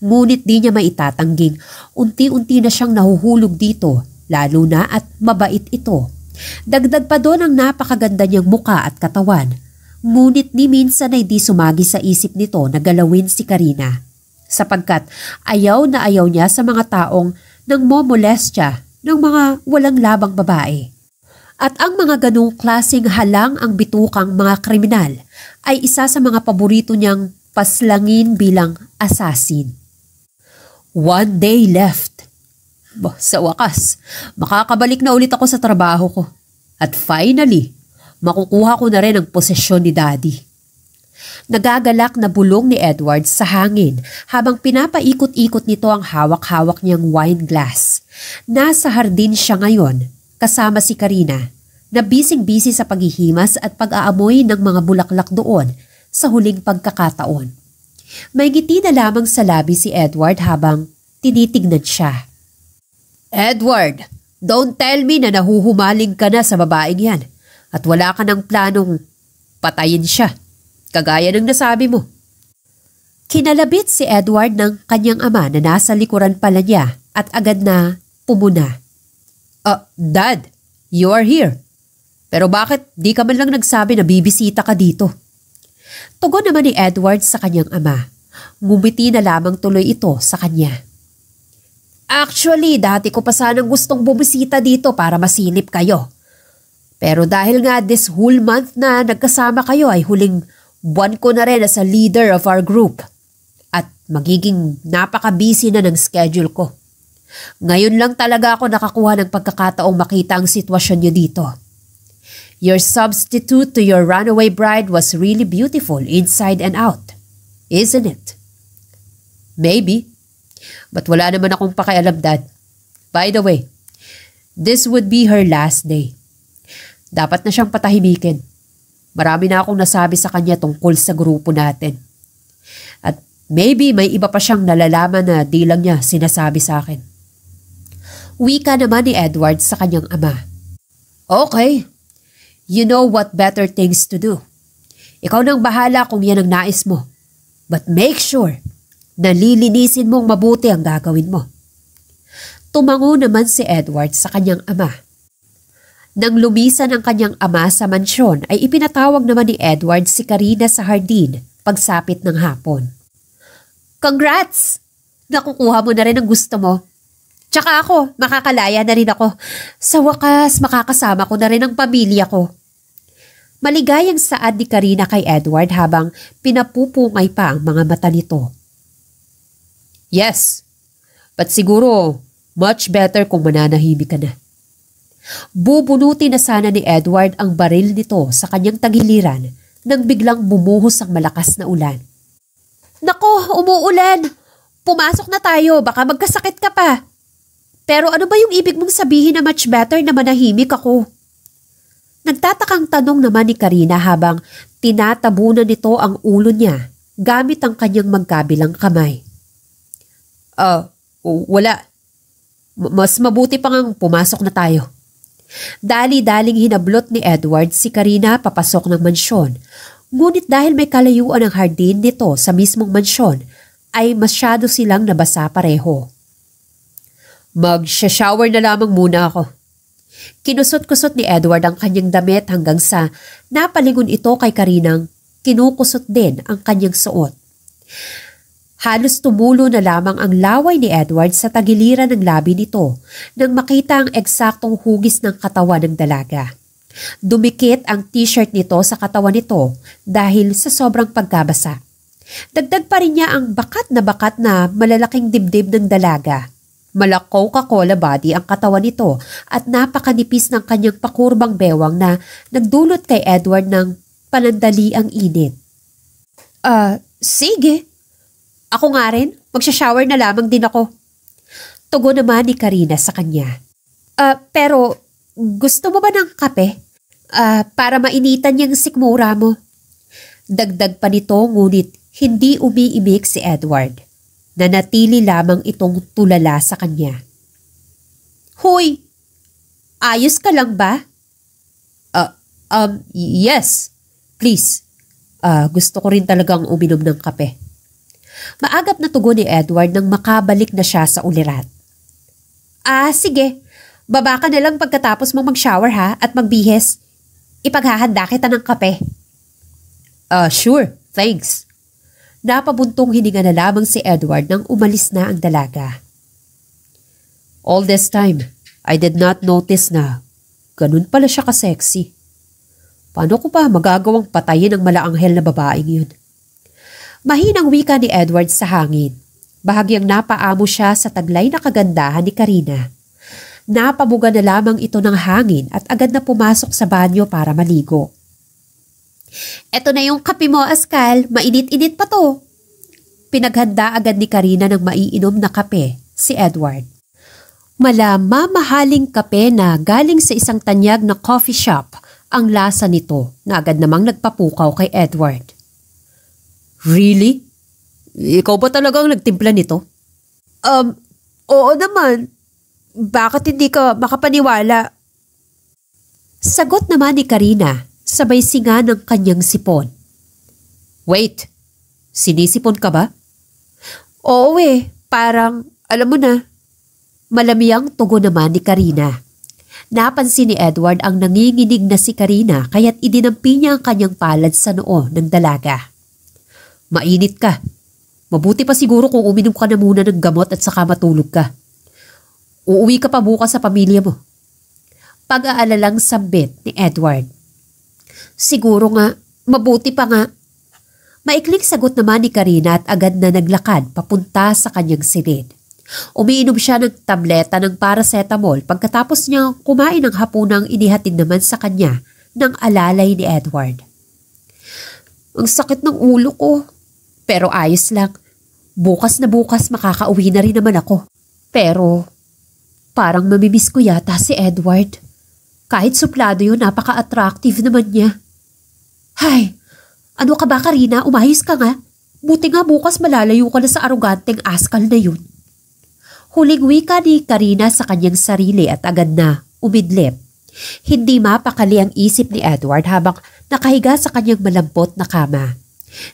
Ngunit di niya maitatangging, unti-unti na siyang nahuhulog dito lalo na at mabait ito. Dagdag pa doon ang napakaganda niyang muka at katawan. Ngunit ni minsan ay di sumagi sa isip nito na galawin si Karina. Sapagkat ayaw na ayaw niya sa mga taong nang momolestya ng mga walang labang babae. At ang mga ganong klaseng halang ang bitukang mga kriminal ay isa sa mga paborito niyang paslangin bilang assassin. One day left sa wakas, makakabalik na ulit ako sa trabaho ko. At finally, makukuha ko na rin ang posesyon ni Daddy. Nagagalak na bulong ni Edward sa hangin habang pinapaikot-ikot nito ang hawak-hawak niyang wine glass. Nasa hardin siya ngayon, kasama si Karina, na bising-busy sa paghihimas at pag-aamoy ng mga bulaklak doon sa huling pagkakataon. May ngiti na lamang sa labi si Edward habang tinitignan siya. Edward, don't tell me na nahuhumaling ka na sa babaeng yan at wala ka ng planong patayin siya, kagaya ng nasabi mo. Kinalabit si Edward ng kanyang ama na nasa likuran pala niya at agad na pumuna. Uh, Dad, you are here. Pero bakit di ka man lang nagsabi na bibisita ka dito? Tugon naman ni Edward sa kanyang ama. Ngumiti na lamang tuloy ito sa kanya. Actually, dati ko pa sanang gustong bumisita dito para masilip kayo. Pero dahil nga this whole month na nagkasama kayo ay huling buwan ko na rin as a leader of our group. At magiging napaka-busy na ng schedule ko. Ngayon lang talaga ako nakakuha ng pagkakataong makita ang sitwasyon niyo dito. Your substitute to your runaway bride was really beautiful inside and out, isn't it? Maybe. But wala naman akong pakialam, Dad. By the way, this would be her last day. Dapat na siyang patahimikin. Marami na akong nasabi sa kanya tungkol sa grupo natin. At maybe may iba pa siyang nalalaman na di lang niya sinasabi sa akin. Wika naman ni Edward sa kanyang ama. Okay, you know what better things to do. Ikaw nang bahala kung yan ang nais mo. But make sure Nalilinisin mong mabuti ang gagawin mo. Tumango naman si Edward sa kanyang ama. Nang lumisan ang kanyang ama sa mansyon ay ipinatawag naman ni Edward si Karina sa hardin pagsapit ng hapon. Congrats! Nakukuha mo na rin ang gusto mo. Tsaka ako, makakalaya na rin ako. Sa wakas, makakasama ko na rin ang pamilya ko. Maligayang saad ni Karina kay Edward habang pinapupungay pa ang mga mata nito. Yes, but siguro much better kung mananahimik ka na. Bubunuti na sana ni Edward ang baril nito sa kanyang tagiliran nang biglang bumuhos ang malakas na ulan. Nako, umuulan! Pumasok na tayo, baka magkasakit ka pa. Pero ano ba yung ibig mong sabihin na much better na manahimik ako? Nagtatakang tanong naman ni Karina habang tinatabunan nito ang ulo niya gamit ang kanyang magkabilang kamay. Ah, uh, wala. Mas mabuti pa ngang pumasok na tayo. Dali-daling hinablot ni Edward si Karina papasok ng mansyon. Ngunit dahil may kalayuan ang hardin nito sa mismong mansyon, ay masyado silang nabasa pareho. Mag-shower na lamang muna ako. Kinusot-kusot ni Edward ang kanyang damit hanggang sa napalingon ito kay Karinang kinukusot din ang kanyang suot. Halos tumulo na lamang ang laway ni Edward sa tagiliran ng labi nito nang makita ang eksaktong hugis ng katawan ng dalaga. Dumikit ang t-shirt nito sa katawan nito dahil sa sobrang pagkabasa. Dagdag pa rin niya ang bakat na bakat na malalaking dibdib ng dalaga. Malakaw kakola body ang katawan nito at napakanipis ng kanyang pakurbang bewang na nagdulot kay Edward ng panandali ang init. Ah, uh, sige, ako nga rin, magsha-shower na lamang din ako. Tugon naman ni Karina sa kanya. Uh, pero, gusto mo ba ng kape? Uh, para mainitan niyang sikmura mo. Dagdag pa nito ngunit hindi umiimik si Edward. Nanatili lamang itong tulala sa kanya. Hoy! Ayos ka lang ba? Uh, um, yes. Please. Uh, gusto ko rin talagang uminom ng kape. Maagap na tugon ni Edward nang makabalik na siya sa ulirat. Ah, sige. Baba ka na lang pagkatapos mong mag-shower ha at magbihis. Ipaghahanda kita ng kape. Ah, uh, sure. Thanks. Napabuntong hininga na lamang si Edward nang umalis na ang dalaga. All this time, I did not notice na ganun pala siya ka-sexy. Paano ko pa magagawang patayin ang malaanghel na babaeng yun? Mahinang wika ni Edward sa hangin. Bahagyang napaamo siya sa taglay na kagandahan ni Karina. Napabuga na lamang ito ng hangin at agad na pumasok sa banyo para maligo. Eto na yung kape mo, Askal. Mainit-init pa to. Pinaghanda agad ni Karina ng maiinom na kape, si Edward. Mala mamahaling kape na galing sa isang tanyag na coffee shop ang lasa nito na agad namang nagpapukaw kay Edward. Really? Ikaw ba talaga ang nagtimpla nito? Um, oo naman. Bakit hindi ka makapaniwala? Sagot naman ni Karina, sabay singa ng kanyang sipon. Wait, sinisipon ka ba? Oo eh, parang, alam mo na. Malamiyang tugon naman ni Karina. Napansin ni Edward ang nanginginig na si Karina kaya't idinampi niya ang kanyang palad sa noo ng dalaga. Mainit ka. Mabuti pa siguro kung uminom ka na muna ng gamot at saka matulog ka. Uuwi ka pa bukas sa pamilya mo. Pag-aalalang sambit ni Edward. Siguro nga, mabuti pa nga. Maikling sagot naman ni Karina at agad na naglakad papunta sa kanyang silid. Umiinom siya ng tableta ng paracetamol pagkatapos niya kumain ng hapunang inihatid naman sa kanya ng alalay ni Edward. Ang sakit ng ulo ko, pero ayos lang. Bukas na bukas makakauwi na rin naman ako. Pero parang mamimiss ko yata si Edward. Kahit suplado yun, napaka-attractive naman niya. Hay, ano ka ba Karina? Umayos ka nga. Buti nga bukas malalayo ka na sa aruganteng askal na yun. Huling wika ni Karina sa kanyang sarili at agad na umidlip. Hindi mapakali ang isip ni Edward habang nakahiga sa kanyang malambot na kama.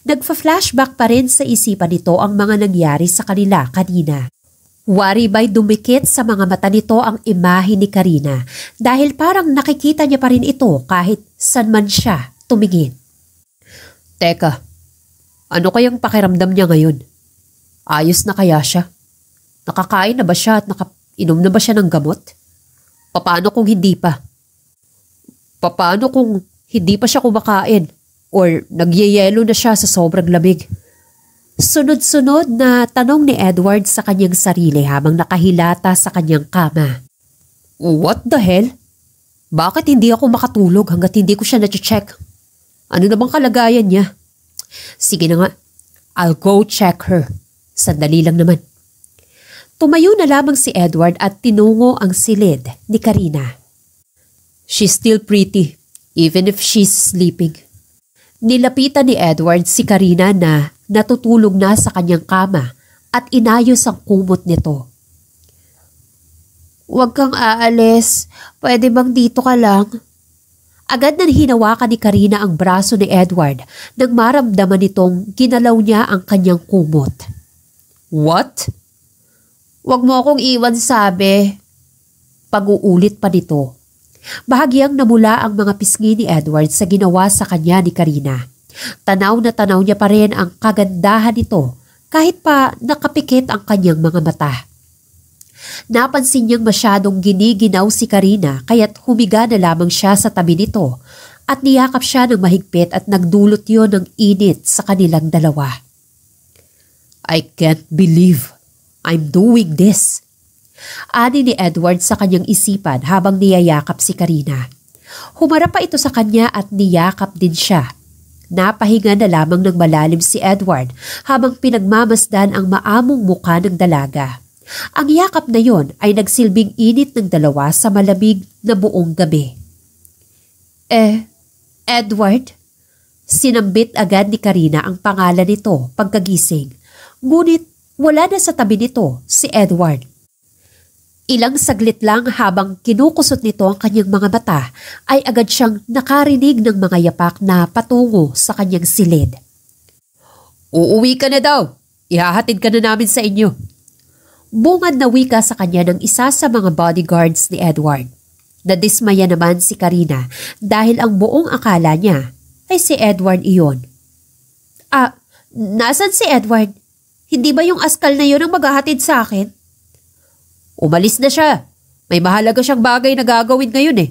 Nagfa-flashback pa rin sa isipan nito ang mga nangyari sa kanila kanina. Wari ba'y dumikit sa mga mata nito ang imahe ni Karina dahil parang nakikita niya pa rin ito kahit san man siya tumingin. Teka, ano kayang pakiramdam niya ngayon? Ayos na kaya siya? Nakakain na ba siya at nakainom na ba siya ng gamot? Paano kung hindi pa? Paano kung hindi pa siya kumakain? or nagyayelo na siya sa sobrang lamig. Sunod-sunod na tanong ni Edward sa kanyang sarili habang nakahilata sa kanyang kama. What the hell? Bakit hindi ako makatulog hanggat hindi ko siya nache-check? Ano namang kalagayan niya? Sige na nga, I'll go check her. Sandali lang naman. Tumayo na lamang si Edward at tinungo ang silid ni Karina. She's still pretty, even if she's sleeping. Nilapitan ni Edward si Karina na natutulog na sa kanyang kama at inayos ang kumot nito. Huwag kang aalis. Pwede bang dito ka lang? Agad na hinawakan ni Karina ang braso ni Edward nang maramdaman nitong ginalaw niya ang kanyang kumot. What? Huwag mo akong iwan sabi. Pag-uulit pa nito. Bahagyang namula ang mga pisngi ni Edward sa ginawa sa kanya ni Karina. Tanaw na tanaw niya pa rin ang kagandahan nito kahit pa nakapikit ang kanyang mga mata. Napansin niyang masyadong giniginaw si Karina kaya't humiga na lamang siya sa tabi nito at niyakap siya ng mahigpit at nagdulot yon ng init sa kanilang dalawa. I can't believe I'm doing this, Ani ni Edward sa kanyang isipan habang niyayakap si Karina. Humarap pa ito sa kanya at niyakap din siya. Napahinga na lamang ng malalim si Edward habang pinagmamasdan ang maamong muka ng dalaga. Ang yakap na yon ay nagsilbing init ng dalawa sa malamig na buong gabi. Eh, Edward? Sinambit agad ni Karina ang pangalan nito pagkagising. Ngunit wala na sa tabi nito si Edward. Ilang saglit lang habang kinukusot nito ang kanyang mga mata ay agad siyang nakarinig ng mga yapak na patungo sa kanyang silid. Uuwi ka na daw. Ihahatid ka na namin sa inyo. Bungad na wika sa kanya ng isa sa mga bodyguards ni Edward. Nadismaya naman si Karina dahil ang buong akala niya ay si Edward iyon. Ah, nasan si Edward? Hindi ba yung askal na yun ang maghahatid sa akin? Umalis na siya. May mahalaga siyang bagay na gagawin ngayon eh.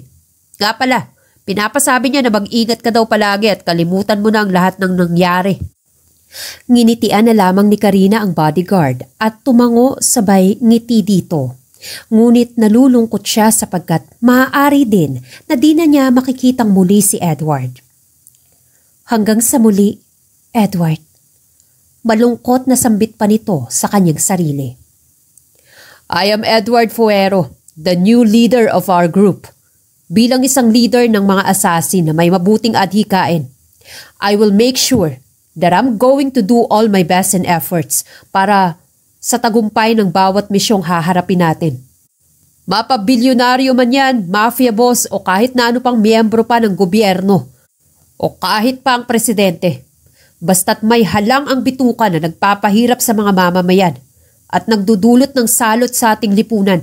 Nga pala, pinapasabi niya na mag-ingat ka daw palagi at kalimutan mo na ang lahat ng nangyari. Nginitian na lamang ni Karina ang bodyguard at tumango sabay ngiti dito. Ngunit nalulungkot siya sapagkat maaari din na di na niya makikitang muli si Edward. Hanggang sa muli, Edward. Malungkot na sambit pa nito sa kanyang sarili. I am Edward Fuero, the new leader of our group. Bilang isang leader ng mga assassin na may mabuting adhikain, I will make sure that I'm going to do all my best and efforts para sa tagumpay ng bawat misyong haharapin natin. Mapabilyonaryo man yan, mafia boss o kahit na ano pang miyembro pa ng gobyerno o kahit pa ang presidente. Basta't may halang ang bituka na nagpapahirap sa mga mamamayan at nagdudulot ng salot sa ating lipunan.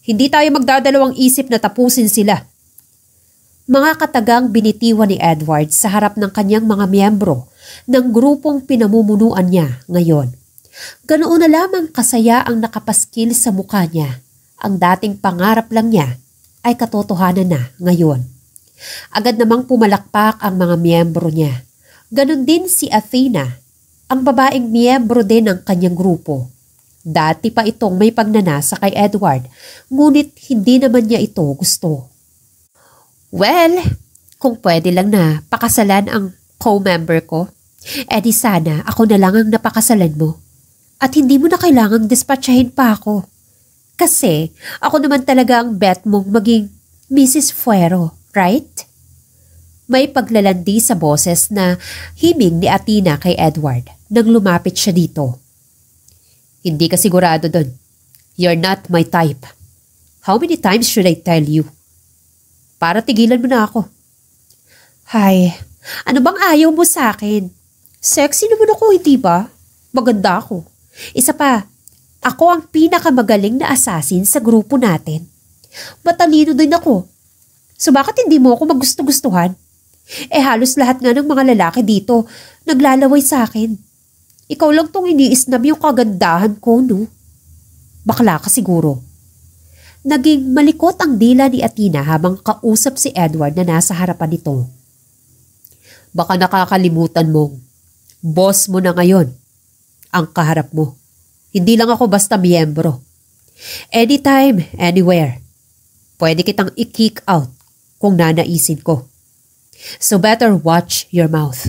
Hindi tayo magdadalawang isip na tapusin sila. Mga katagang binitiwan ni Edward sa harap ng kanyang mga miyembro ng grupong pinamumunuan niya ngayon. Ganoon na lamang kasaya ang nakapaskil sa mukha niya. Ang dating pangarap lang niya ay katotohanan na ngayon. Agad namang pumalakpak ang mga miyembro niya. Ganon din si Athena, ang babaeng miyembro din ng kanyang grupo. Dati pa itong may pagnanasa kay Edward, ngunit hindi naman niya ito gusto. Well, kung pwede lang na pakasalan ang co-member ko, eh sana ako na lang ang napakasalan mo. At hindi mo na kailangang dispatchahin pa ako. Kasi ako naman talaga ang bet mong maging Mrs. Fuero, right? May paglalandi sa boses na himing ni Athena kay Edward nang lumapit siya dito. Hindi ka sigurado doon. You're not my type. How many times should I tell you? Para tigilan mo na ako. Hay, ano bang ayaw mo sa akin? Sexy naman ako, hindi ba? Maganda ako. Isa pa, ako ang pinakamagaling na assassin sa grupo natin. Matalino din ako. So bakit hindi mo ako magusto-gustuhan? Eh halos lahat nga ng mga lalaki dito naglalaway sa akin. Ikaw lang tong iniisnab yung kagandahan ko, no? Bakla ka siguro. Naging malikot ang dila ni Athena habang kausap si Edward na nasa harapan nito. Baka nakakalimutan mong boss mo na ngayon ang kaharap mo. Hindi lang ako basta miyembro. Anytime, anywhere. Pwede kitang i-kick out kung nanaisin ko. So better watch your mouth.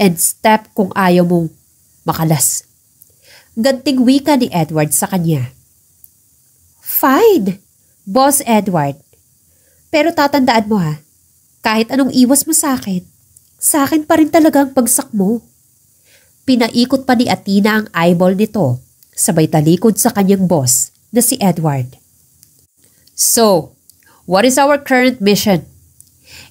And step kung ayaw mong makalas. Ganting wika ni Edward sa kanya. Fine, Boss Edward. Pero tatandaan mo ha, kahit anong iwas mo sa akin, sa akin pa rin talaga ang pagsak mo. Pinaikot pa ni Athena ang eyeball nito, sabay talikod sa kanyang boss na si Edward. So, what is our current mission?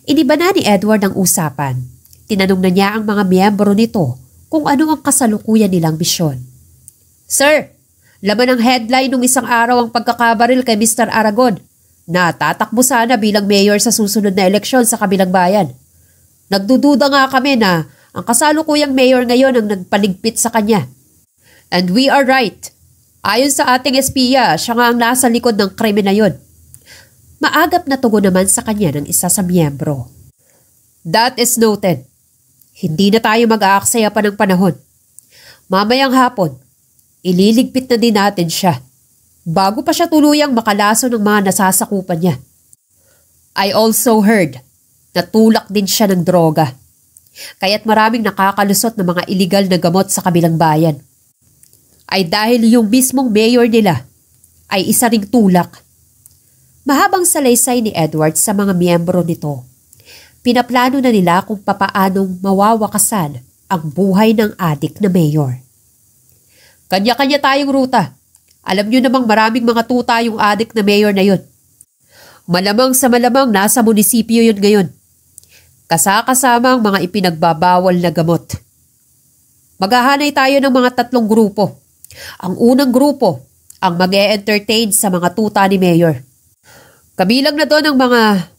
Iniba na ni Edward ang usapan. Tinanong na niya ang mga miyembro nito kung ano ang kasalukuyan nilang bisyon. Sir, laman ng headline nung isang araw ang pagkakabaril kay Mr. Aragon na tatakbo sana bilang mayor sa susunod na eleksyon sa kabilang bayan. Nagdududa nga kami na ang kasalukuyang mayor ngayon ang nagpaligpit sa kanya. And we are right. Ayon sa ating espiya, siya nga ang nasa likod ng krimen na yon. Maagap na tugon naman sa kanya ng isa sa miyembro. That is noted. Hindi na tayo mag-aaksaya pa ng panahon. Mamayang hapon, ililigpit na din natin siya bago pa siya tuluyang makalaso ng mga nasasakupan niya. I also heard na tulak din siya ng droga. Kaya't maraming nakakalusot ng mga iligal na gamot sa kabilang bayan. Ay dahil yung mismong mayor nila ay isa ring tulak. Mahabang salaysay ni Edward sa mga miyembro nito Pinaplano na nila kung papaanong mawawakasan ang buhay ng adik na mayor. Kanya-kanya tayong ruta. Alam nyo namang maraming mga tuta yung adik na mayor na yun. Malamang sa malamang nasa munisipyo yun ngayon. Kasakasama ang mga ipinagbabawal na gamot. Maghahanay tayo ng mga tatlong grupo. Ang unang grupo, ang mag -e entertain sa mga tuta ni Mayor. Kabilang na doon ang mga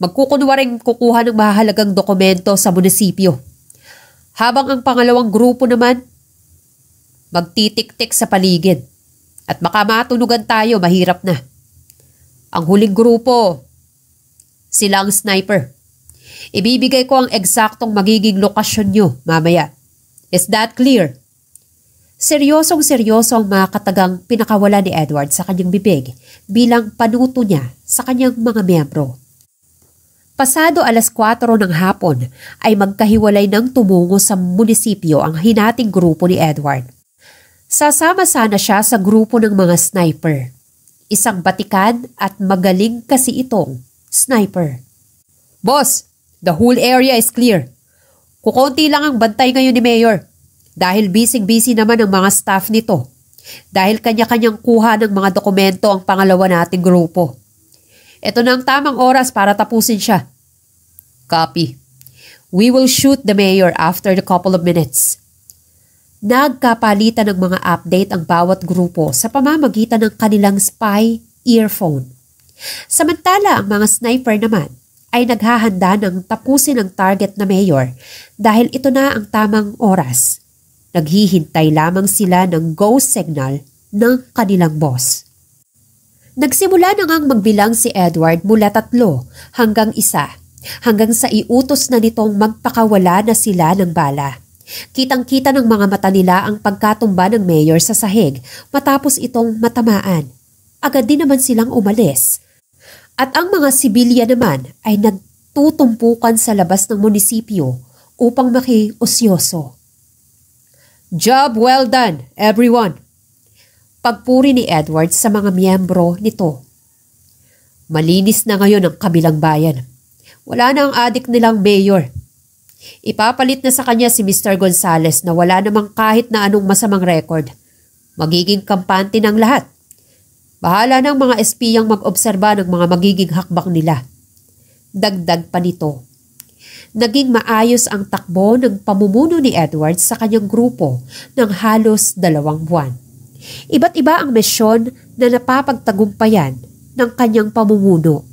Magkukunwaring kukuha ng mahalagang dokumento sa munisipyo. Habang ang pangalawang grupo naman, magtitiktik sa paligid. At baka matunugan tayo, mahirap na. Ang huling grupo, sila ang sniper. Ibibigay ko ang eksaktong magiging lokasyon nyo mamaya. Is that clear? Seryosong seryoso ang mga katagang pinakawala ni Edward sa kanyang bibig bilang panuto niya sa kanyang mga miyembro. Pasado alas 4 ng hapon ay magkahiwalay ng tumungo sa munisipyo ang hinating grupo ni Edward. Sasama sana siya sa grupo ng mga sniper. Isang batikan at magaling kasi itong sniper. Boss, the whole area is clear. Kukunti lang ang bantay ngayon ni Mayor dahil busy-busy naman ang mga staff nito. Dahil kanya-kanyang kuha ng mga dokumento ang pangalawa nating grupo. Ito na ang tamang oras para tapusin siya. Copy. We will shoot the mayor after a couple of minutes. Nagkapalitan ng mga update ang bawat grupo sa pamamagitan ng kanilang spy earphone. Samantala ang mga sniper naman ay naghahanda ng tapusin ang target na mayor dahil ito na ang tamang oras. Naghihintay lamang sila ng go signal ng kanilang boss. Nagsimula na ngang magbilang si Edward mula tatlo hanggang isa hanggang sa iutos na nitong magpakawala na sila ng bala. Kitang-kita ng mga mata nila ang pagkatumba ng mayor sa sahig matapos itong matamaan. Agad din naman silang umalis. At ang mga sibilya naman ay nagtutumpukan sa labas ng munisipyo upang makiusyoso. Job well done, everyone! Pagpuri ni Edwards sa mga miyembro nito. Malinis na ngayon ang kabilang bayan wala na ang adik nilang mayor. Ipapalit na sa kanya si Mr. Gonzales na wala namang kahit na anong masamang record. Magiging kampante ng lahat. Bahala ng mga SP ang mag-obserba ng mga magiging hakbang nila. Dagdag pa nito. Naging maayos ang takbo ng pamumuno ni Edwards sa kanyang grupo ng halos dalawang buwan. Iba't iba ang misyon na napapagtagumpayan ng kanyang pamumuno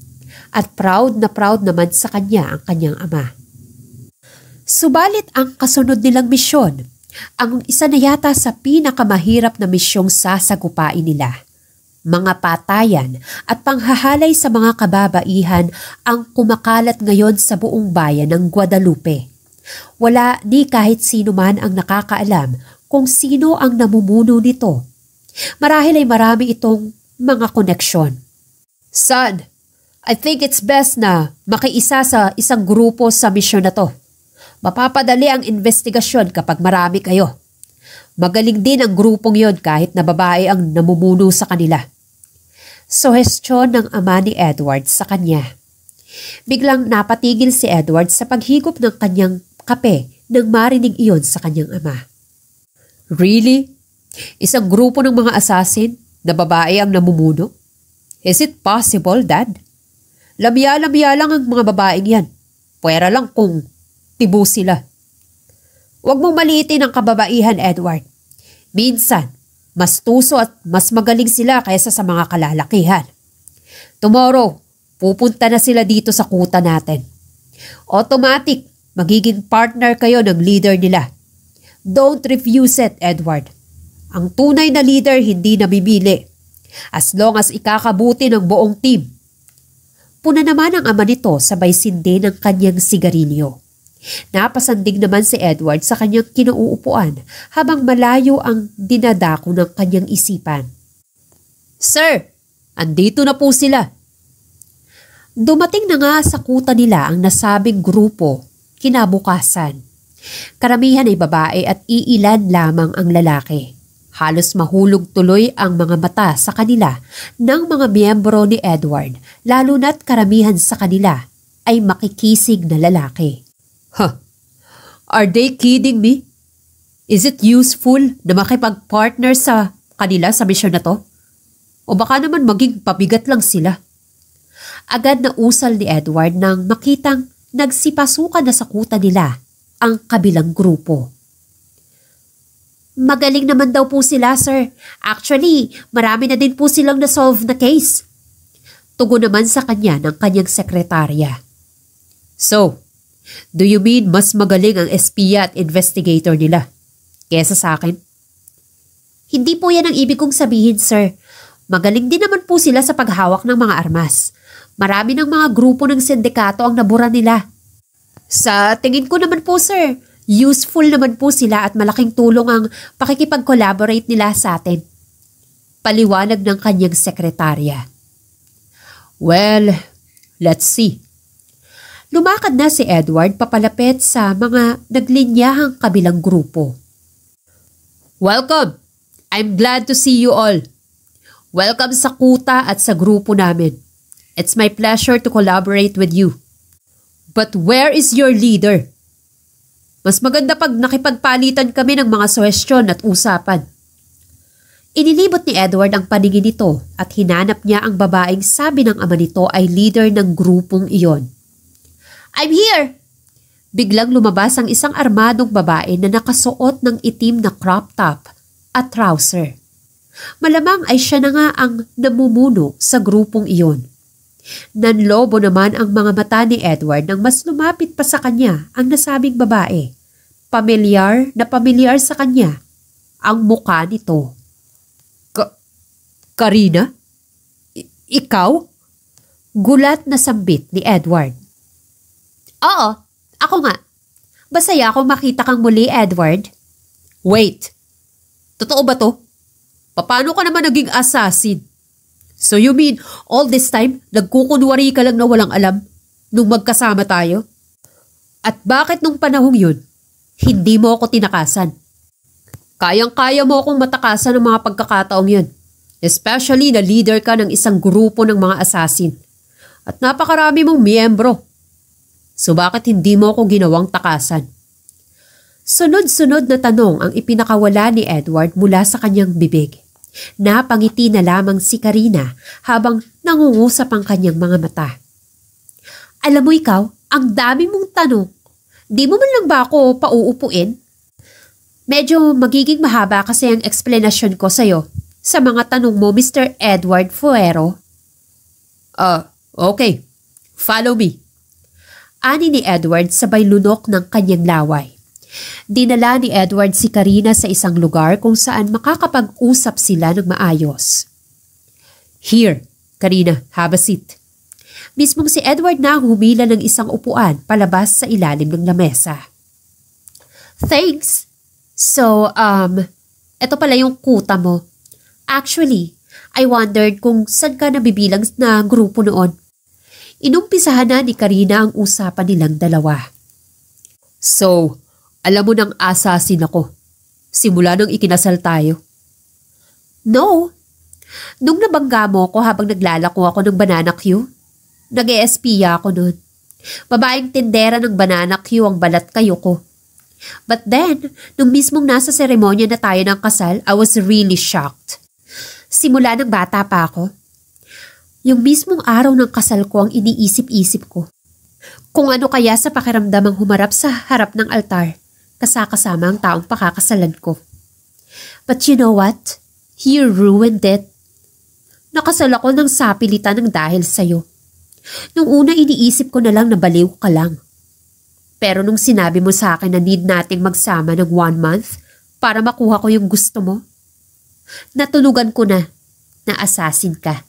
at proud na proud naman sa kanya ang kanyang ama. Subalit ang kasunod nilang misyon, ang isa na yata sa pinakamahirap na misyong sasagupain nila. Mga patayan at panghahalay sa mga kababaihan ang kumakalat ngayon sa buong bayan ng Guadalupe. Wala ni kahit sino man ang nakakaalam kung sino ang namumuno nito. Marahil ay marami itong mga koneksyon. Son, I think it's best na makiisa sa isang grupo sa misyon na to. Mapapadali ang investigasyon kapag marami kayo. Magaling din ang grupong yon kahit na babae ang namumuno sa kanila. Suhestyon ng ama ni Edward sa kanya. Biglang napatigil si Edward sa paghigop ng kanyang kape nang marinig iyon sa kanyang ama. Really? Isang grupo ng mga asasin na babae ang namumuno? Is it possible, Dad? Lamya-lamya lang ang mga babaeng yan. Pwera lang kung tibo sila. Huwag mong maliitin ang kababaihan, Edward. Minsan, mas tuso at mas magaling sila kaysa sa mga kalalakihan. Tomorrow, pupunta na sila dito sa kuta natin. Automatic, magiging partner kayo ng leader nila. Don't refuse it, Edward. Ang tunay na leader hindi nabibili. As long as ikakabuti ng buong team, Tumakbo na naman ang ama nito sabay sindi ng kanyang sigarilyo. Napasandig naman si Edward sa kanyang kinuupuan habang malayo ang dinadako ng kanyang isipan. Sir, andito na po sila. Dumating na nga sa kuta nila ang nasabing grupo kinabukasan. Karamihan ay babae at iilan lamang ang lalaki. Halos mahulog tuloy ang mga mata sa kanila ng mga miyembro ni Edward lalo na't karamihan sa kanila ay makikisig na lalaki. Huh? Are they kidding me? Is it useful na makipag-partner sa kanila sa misyon na to? O baka naman maging pabigat lang sila. Agad na usal ni Edward nang makitang nagsipasukan na sa kuta nila ang kabilang grupo. Magaling naman daw po sila, sir. Actually, marami na din po silang na-solve na case. Tugo naman sa kanya ng kanyang sekretarya. So, do you mean mas magaling ang espiya at investigator nila kesa sa akin? Hindi po yan ang ibig kong sabihin, sir. Magaling din naman po sila sa paghawak ng mga armas. Marami ng mga grupo ng sindikato ang nabura nila. Sa tingin ko naman po, sir, Useful naman po sila at malaking tulong ang pakikipag-collaborate nila sa atin. Paliwanag ng kanyang sekretarya. Well, let's see. Lumakad na si Edward papalapit sa mga naglinyahang kabilang grupo. Welcome! I'm glad to see you all. Welcome sa kuta at sa grupo namin. It's my pleasure to collaborate with you. But where is your leader? Mas maganda pag nakipagpalitan kami ng mga suwestyon at usapan. Inilibot ni Edward ang paningin nito at hinanap niya ang babaeng sabi ng ama nito ay leader ng grupong iyon. I'm here! Biglang lumabas ang isang armadong babae na nakasuot ng itim na crop top at trouser. Malamang ay siya na nga ang namumuno sa grupong iyon. Nanlobo naman ang mga mata ni Edward nang mas lumapit pa sa kanya ang nasabing babae. Pamilyar na pamilyar sa kanya ang mukha nito. Ka Karina? I ikaw? Gulat na sambit ni Edward. Oo, ako nga. Basaya ako makita kang muli, Edward. Wait! Totoo ba to? Paano ka naman naging assassin? So you mean, all this time, nagkukunwari ka lang na walang alam nung magkasama tayo? At bakit nung panahong yun, hindi mo ako tinakasan? Kayang-kaya mo akong matakasan ng mga pagkakataong yun. Especially na leader ka ng isang grupo ng mga assassin. At napakarami mong miyembro. So bakit hindi mo ako ginawang takasan? Sunod-sunod na tanong ang ipinakawala ni Edward mula sa kanyang bibig. Napangiti na lamang si Karina habang nangungusap ang kanyang mga mata. Alam mo ikaw, ang dami mong tanong. Di mo man lang ba ako pauupuin? Medyo magiging mahaba kasi ang explanation ko sa'yo sa mga tanong mo, Mr. Edward Fuero. Ah, uh, okay. Follow me. Ani ni Edward sabay lunok ng kanyang laway. Dinala ni Edward si Karina sa isang lugar kung saan makakapag-usap sila ng maayos. Here, Karina, have a seat. Mismong si Edward na humila ng isang upuan palabas sa ilalim ng lamesa. Thanks! So, um, eto pala yung kuta mo. Actually, I wondered kung saan ka nabibilang na grupo noon. Inumpisahan na ni Karina ang usapan nilang dalawa. So, alam mo nang asasin ako. Simula nang ikinasal tayo. No. Nung nabangga mo ako habang naglalako ako ng banana queue, nag-ESP e ako nun. Babaeng tindera ng banana queue ang balat kayo ko. But then, nung mismong nasa seremonya na tayo ng kasal, I was really shocked. Simula ng bata pa ako, yung mismong araw ng kasal ko ang iniisip-isip ko. Kung ano kaya sa pakiramdam ang humarap sa harap ng altar kasakasama ang taong pakakasalan ko. But you know what? He ruined it. Nakasal ako ng sapilitan ng dahil sa'yo. Nung una iniisip ko na lang na baliw ka lang. Pero nung sinabi mo sa akin na need nating magsama ng one month para makuha ko yung gusto mo, natunugan ko na na assassin ka.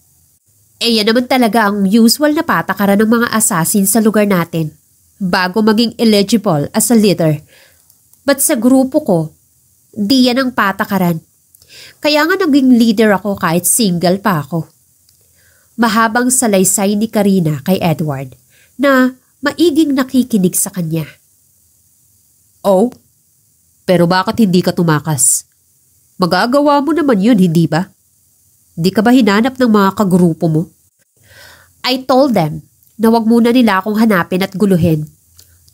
Eh yan naman talaga ang usual na patakaran ng mga assassin sa lugar natin bago maging eligible as a leader But sa grupo ko, di yan ang patakaran. Kaya nga naging leader ako kahit single pa ako. Mahabang salaysay ni Karina kay Edward na maiging nakikinig sa kanya. Oh, pero bakit hindi ka tumakas? Magagawa mo naman yun, hindi ba? Di ka ba hinanap ng mga kagrupo mo? I told them na wag muna nila akong hanapin at guluhin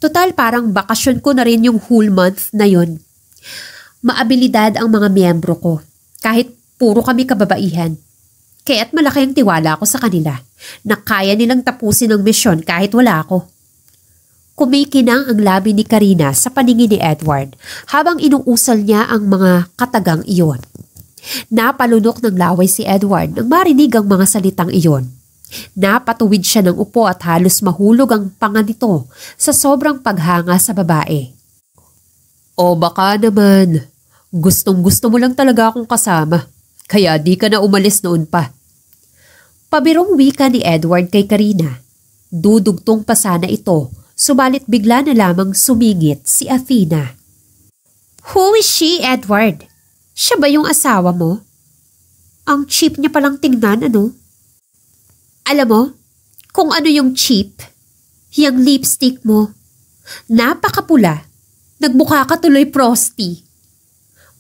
Total parang bakasyon ko na rin yung whole month na yon. Maabilidad ang mga miyembro ko, kahit puro kami kababaihan. Kaya't malaki ang tiwala ko sa kanila, na kaya nilang tapusin ang misyon kahit wala ako. Kumikinang ang labi ni Karina sa paningin ni Edward habang inuusal niya ang mga katagang iyon. Napalunok ng laway si Edward nang marinig ang mga salitang iyon. Napatuwid siya ng upo at halos mahulog ang panga nito sa sobrang paghanga sa babae. O baka naman, gustong gusto mo lang talaga akong kasama, kaya di ka na umalis noon pa. Pabirong wika ni Edward kay Karina. Dudugtong pa sana ito, sumalit bigla na lamang sumingit si Athena. Who is she, Edward? Siya ba yung asawa mo? Ang cheap niya palang tingnan, ano? Alam mo, kung ano yung cheap, yung lipstick mo, napakapula, nagmukha ka tuloy prosty.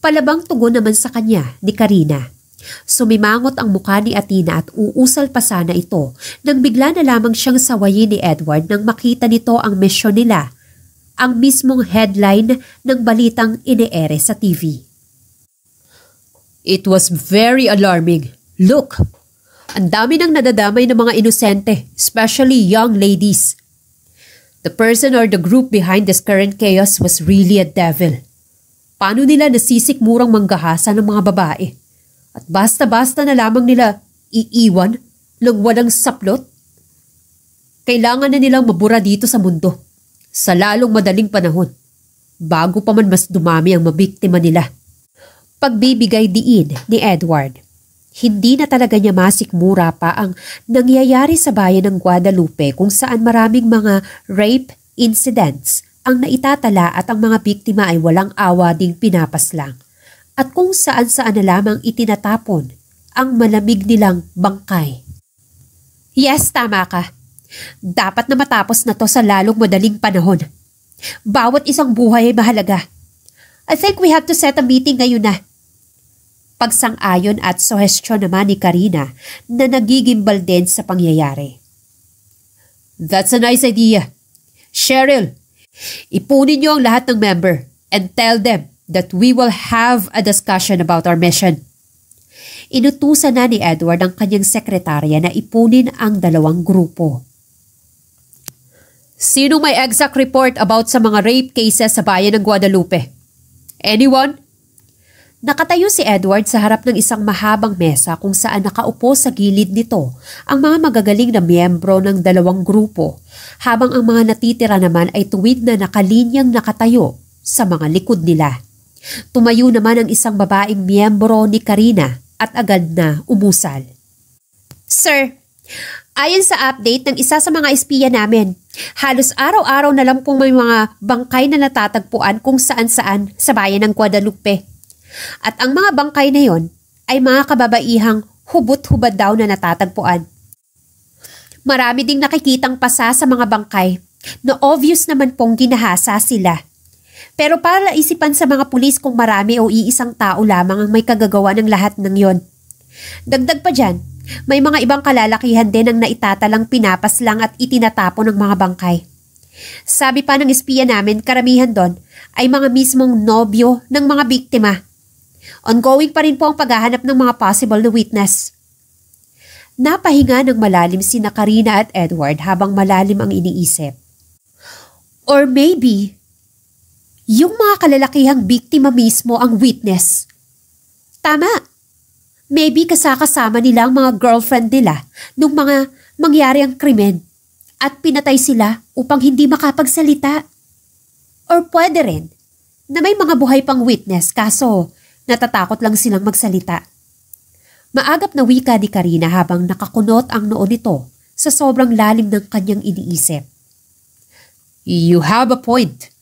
Palabang tugon naman sa kanya ni Karina. Sumimangot ang mukha ni Atina at uusal pa sana ito nang bigla na lamang siyang sawayin ni Edward nang makita nito ang misyon nila, ang mismong headline ng balitang ineere sa TV. It was very alarming. Look, ang dami nang nadadamay ng mga inosente, especially young ladies. The person or the group behind this current chaos was really a devil. Paano nila nasisikmurang manggahasa ng mga babae? At basta-basta na lamang nila iiwan ng walang saplot? Kailangan na nilang mabura dito sa mundo sa lalong madaling panahon bago pa man mas dumami ang mabiktima nila. Pagbibigay diin ni Edward hindi na talaga niya masikmura pa ang nangyayari sa bayan ng Guadalupe kung saan maraming mga rape incidents ang naitatala at ang mga biktima ay walang awa ding pinapaslang. At kung saan-saan na lamang itinatapon ang malamig nilang bangkay. Yes, tama ka. Dapat na matapos na to sa lalong madaling panahon. Bawat isang buhay ay mahalaga. I think we have to set a meeting ngayon na pagsang-ayon at suhestyon naman ni Karina na nagigimbal din sa pangyayari. That's a nice idea. Cheryl, ipunin niyo ang lahat ng member and tell them that we will have a discussion about our mission. Inutusan na ni Edward ang kanyang sekretarya na ipunin ang dalawang grupo. Sino may exact report about sa mga rape cases sa bayan ng Guadalupe? Anyone? Nakatayo si Edward sa harap ng isang mahabang mesa kung saan nakaupo sa gilid nito ang mga magagaling na miyembro ng dalawang grupo, habang ang mga natitira naman ay tuwid na nakalinyang nakatayo sa mga likod nila. Tumayo naman ang isang babaeng miyembro ni Karina at agad na umusal. Sir, ayon sa update ng isa sa mga espiya namin, halos araw-araw na lang pong may mga bangkay na natatagpuan kung saan-saan sa bayan ng Guadalupe. At ang mga bangkay na yon ay mga kababaihang hubot-hubad daw na natatagpuan. Marami ding nakikitang pasa sa mga bangkay na obvious naman pong ginahasa sila. Pero para isipan sa mga pulis kung marami o iisang tao lamang ang may kagagawa ng lahat ng yon. Dagdag pa dyan, may mga ibang kalalakihan din ang naitatalang pinapas lang at itinatapo ng mga bangkay. Sabi pa ng espiya namin karamihan doon ay mga mismong nobyo ng mga biktima Ongoing pa rin po ang paghahanap ng mga possible na witness. Napahinga ng malalim si Karina at Edward habang malalim ang iniisip. Or maybe, yung mga kalalakihang biktima mismo ang witness. Tama. Maybe kasakasama nila ang mga girlfriend nila nung mga mangyari ang krimen at pinatay sila upang hindi makapagsalita. Or pwede rin na may mga buhay pang witness kaso Natatakot lang silang magsalita. Maagap na wika ni Karina habang nakakunot ang noo nito sa sobrang lalim ng kanyang iniisip. You have a point.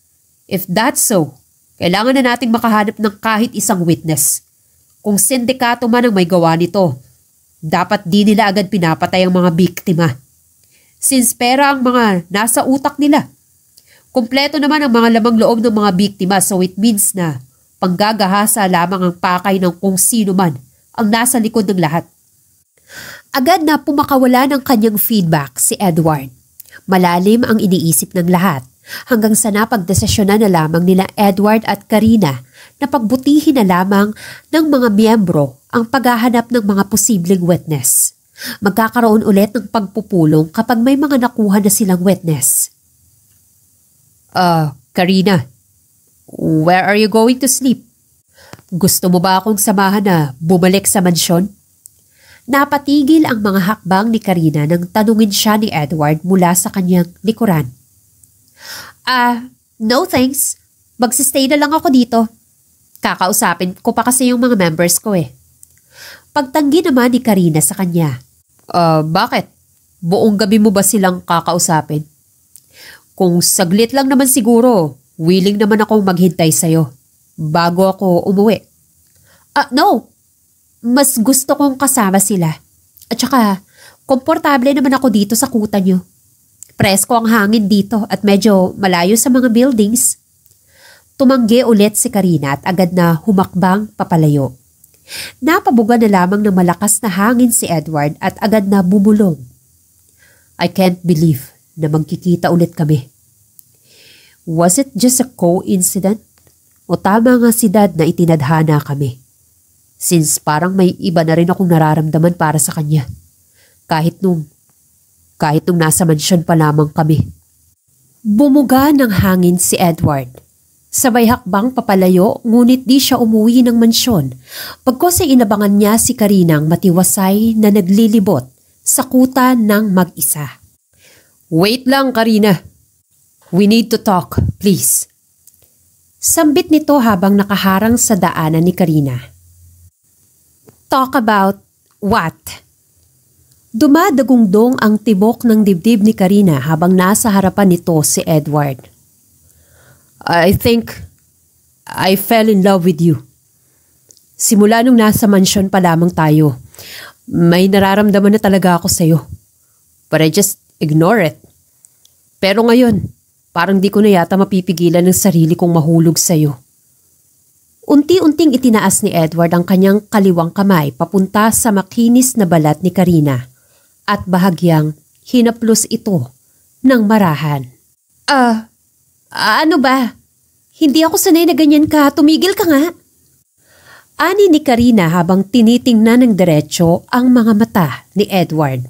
If that's so, kailangan na nating makahanap ng kahit isang witness. Kung sindikato man ang may gawa nito, dapat di nila agad pinapatay ang mga biktima. Since pera ang mga nasa utak nila. Kumpleto naman ang mga lamang loob ng mga biktima so it means na Panggagahasa lamang ang pakay ng kung sino man ang nasa likod ng lahat. Agad na pumakawala ng kanyang feedback si Edward. Malalim ang iniisip ng lahat hanggang sa napagdesisyonan na lamang nila Edward at Karina na pagbutihin na lamang ng mga miyembro ang paghahanap ng mga posibleng witness. Magkakaroon ulit ng pagpupulong kapag may mga nakuha na silang witness. Ah, uh, Karina, Where are you going to sleep? Gusto mo ba akong samahan na bumalik sa mansyon? Napatigil ang mga hakbang ni Karina nang tanungin siya ni Edward mula sa kanyang likuran. Ah, uh, no thanks. Magsistay na lang ako dito. Kakausapin ko pa kasi yung mga members ko eh. Pagtanggi naman ni Karina sa kanya. Ah, uh, bakit? Buong gabi mo ba silang kakausapin? Kung saglit lang naman siguro, Willing naman akong maghintay sa'yo bago ako umuwi. Ah, uh, no! Mas gusto kong kasama sila. At saka, komportable naman ako dito sa kuta nyo. Presko ang hangin dito at medyo malayo sa mga buildings. Tumanggi ulit si Karina at agad na humakbang papalayo. Napabuga na lamang ng malakas na hangin si Edward at agad na bumulong. I can't believe na magkikita ulit kami. Was it just a coincidence? O tama nga si dad na itinadhana kami? Since parang may iba na rin akong nararamdaman para sa kanya. Kahit nung, kahit nung nasa mansyon pa lamang kami. Bumuga ng hangin si Edward. Sabay hakbang papalayo ngunit di siya umuwi ng mansyon. Pagkos ay inabangan niya si Karinang matiwasay na naglilibot sa kuta ng mag-isa. Wait lang Karina, We need to talk, please. Sambit nito habang nakaharang sa daanan ni Karina. Talk about what? Dumadagungdong ang tibok ng dibdib ni Karina habang nasa harapan nito si Edward. I think I fell in love with you. Simula nung nasa mansyon pa lamang tayo, may nararamdaman na talaga ako sa'yo. But I just ignore it. Pero ngayon, Parang di ko na yata mapipigilan ng sarili kong mahulog sa'yo. Unti-unting itinaas ni Edward ang kanyang kaliwang kamay papunta sa makinis na balat ni Karina at bahagyang hinaplos ito ng marahan. Ah, uh, ano ba? Hindi ako sanay na ganyan ka, tumigil ka nga. Ani ni Karina habang tinitingnan ng diretsyo ang mga mata ni Edward.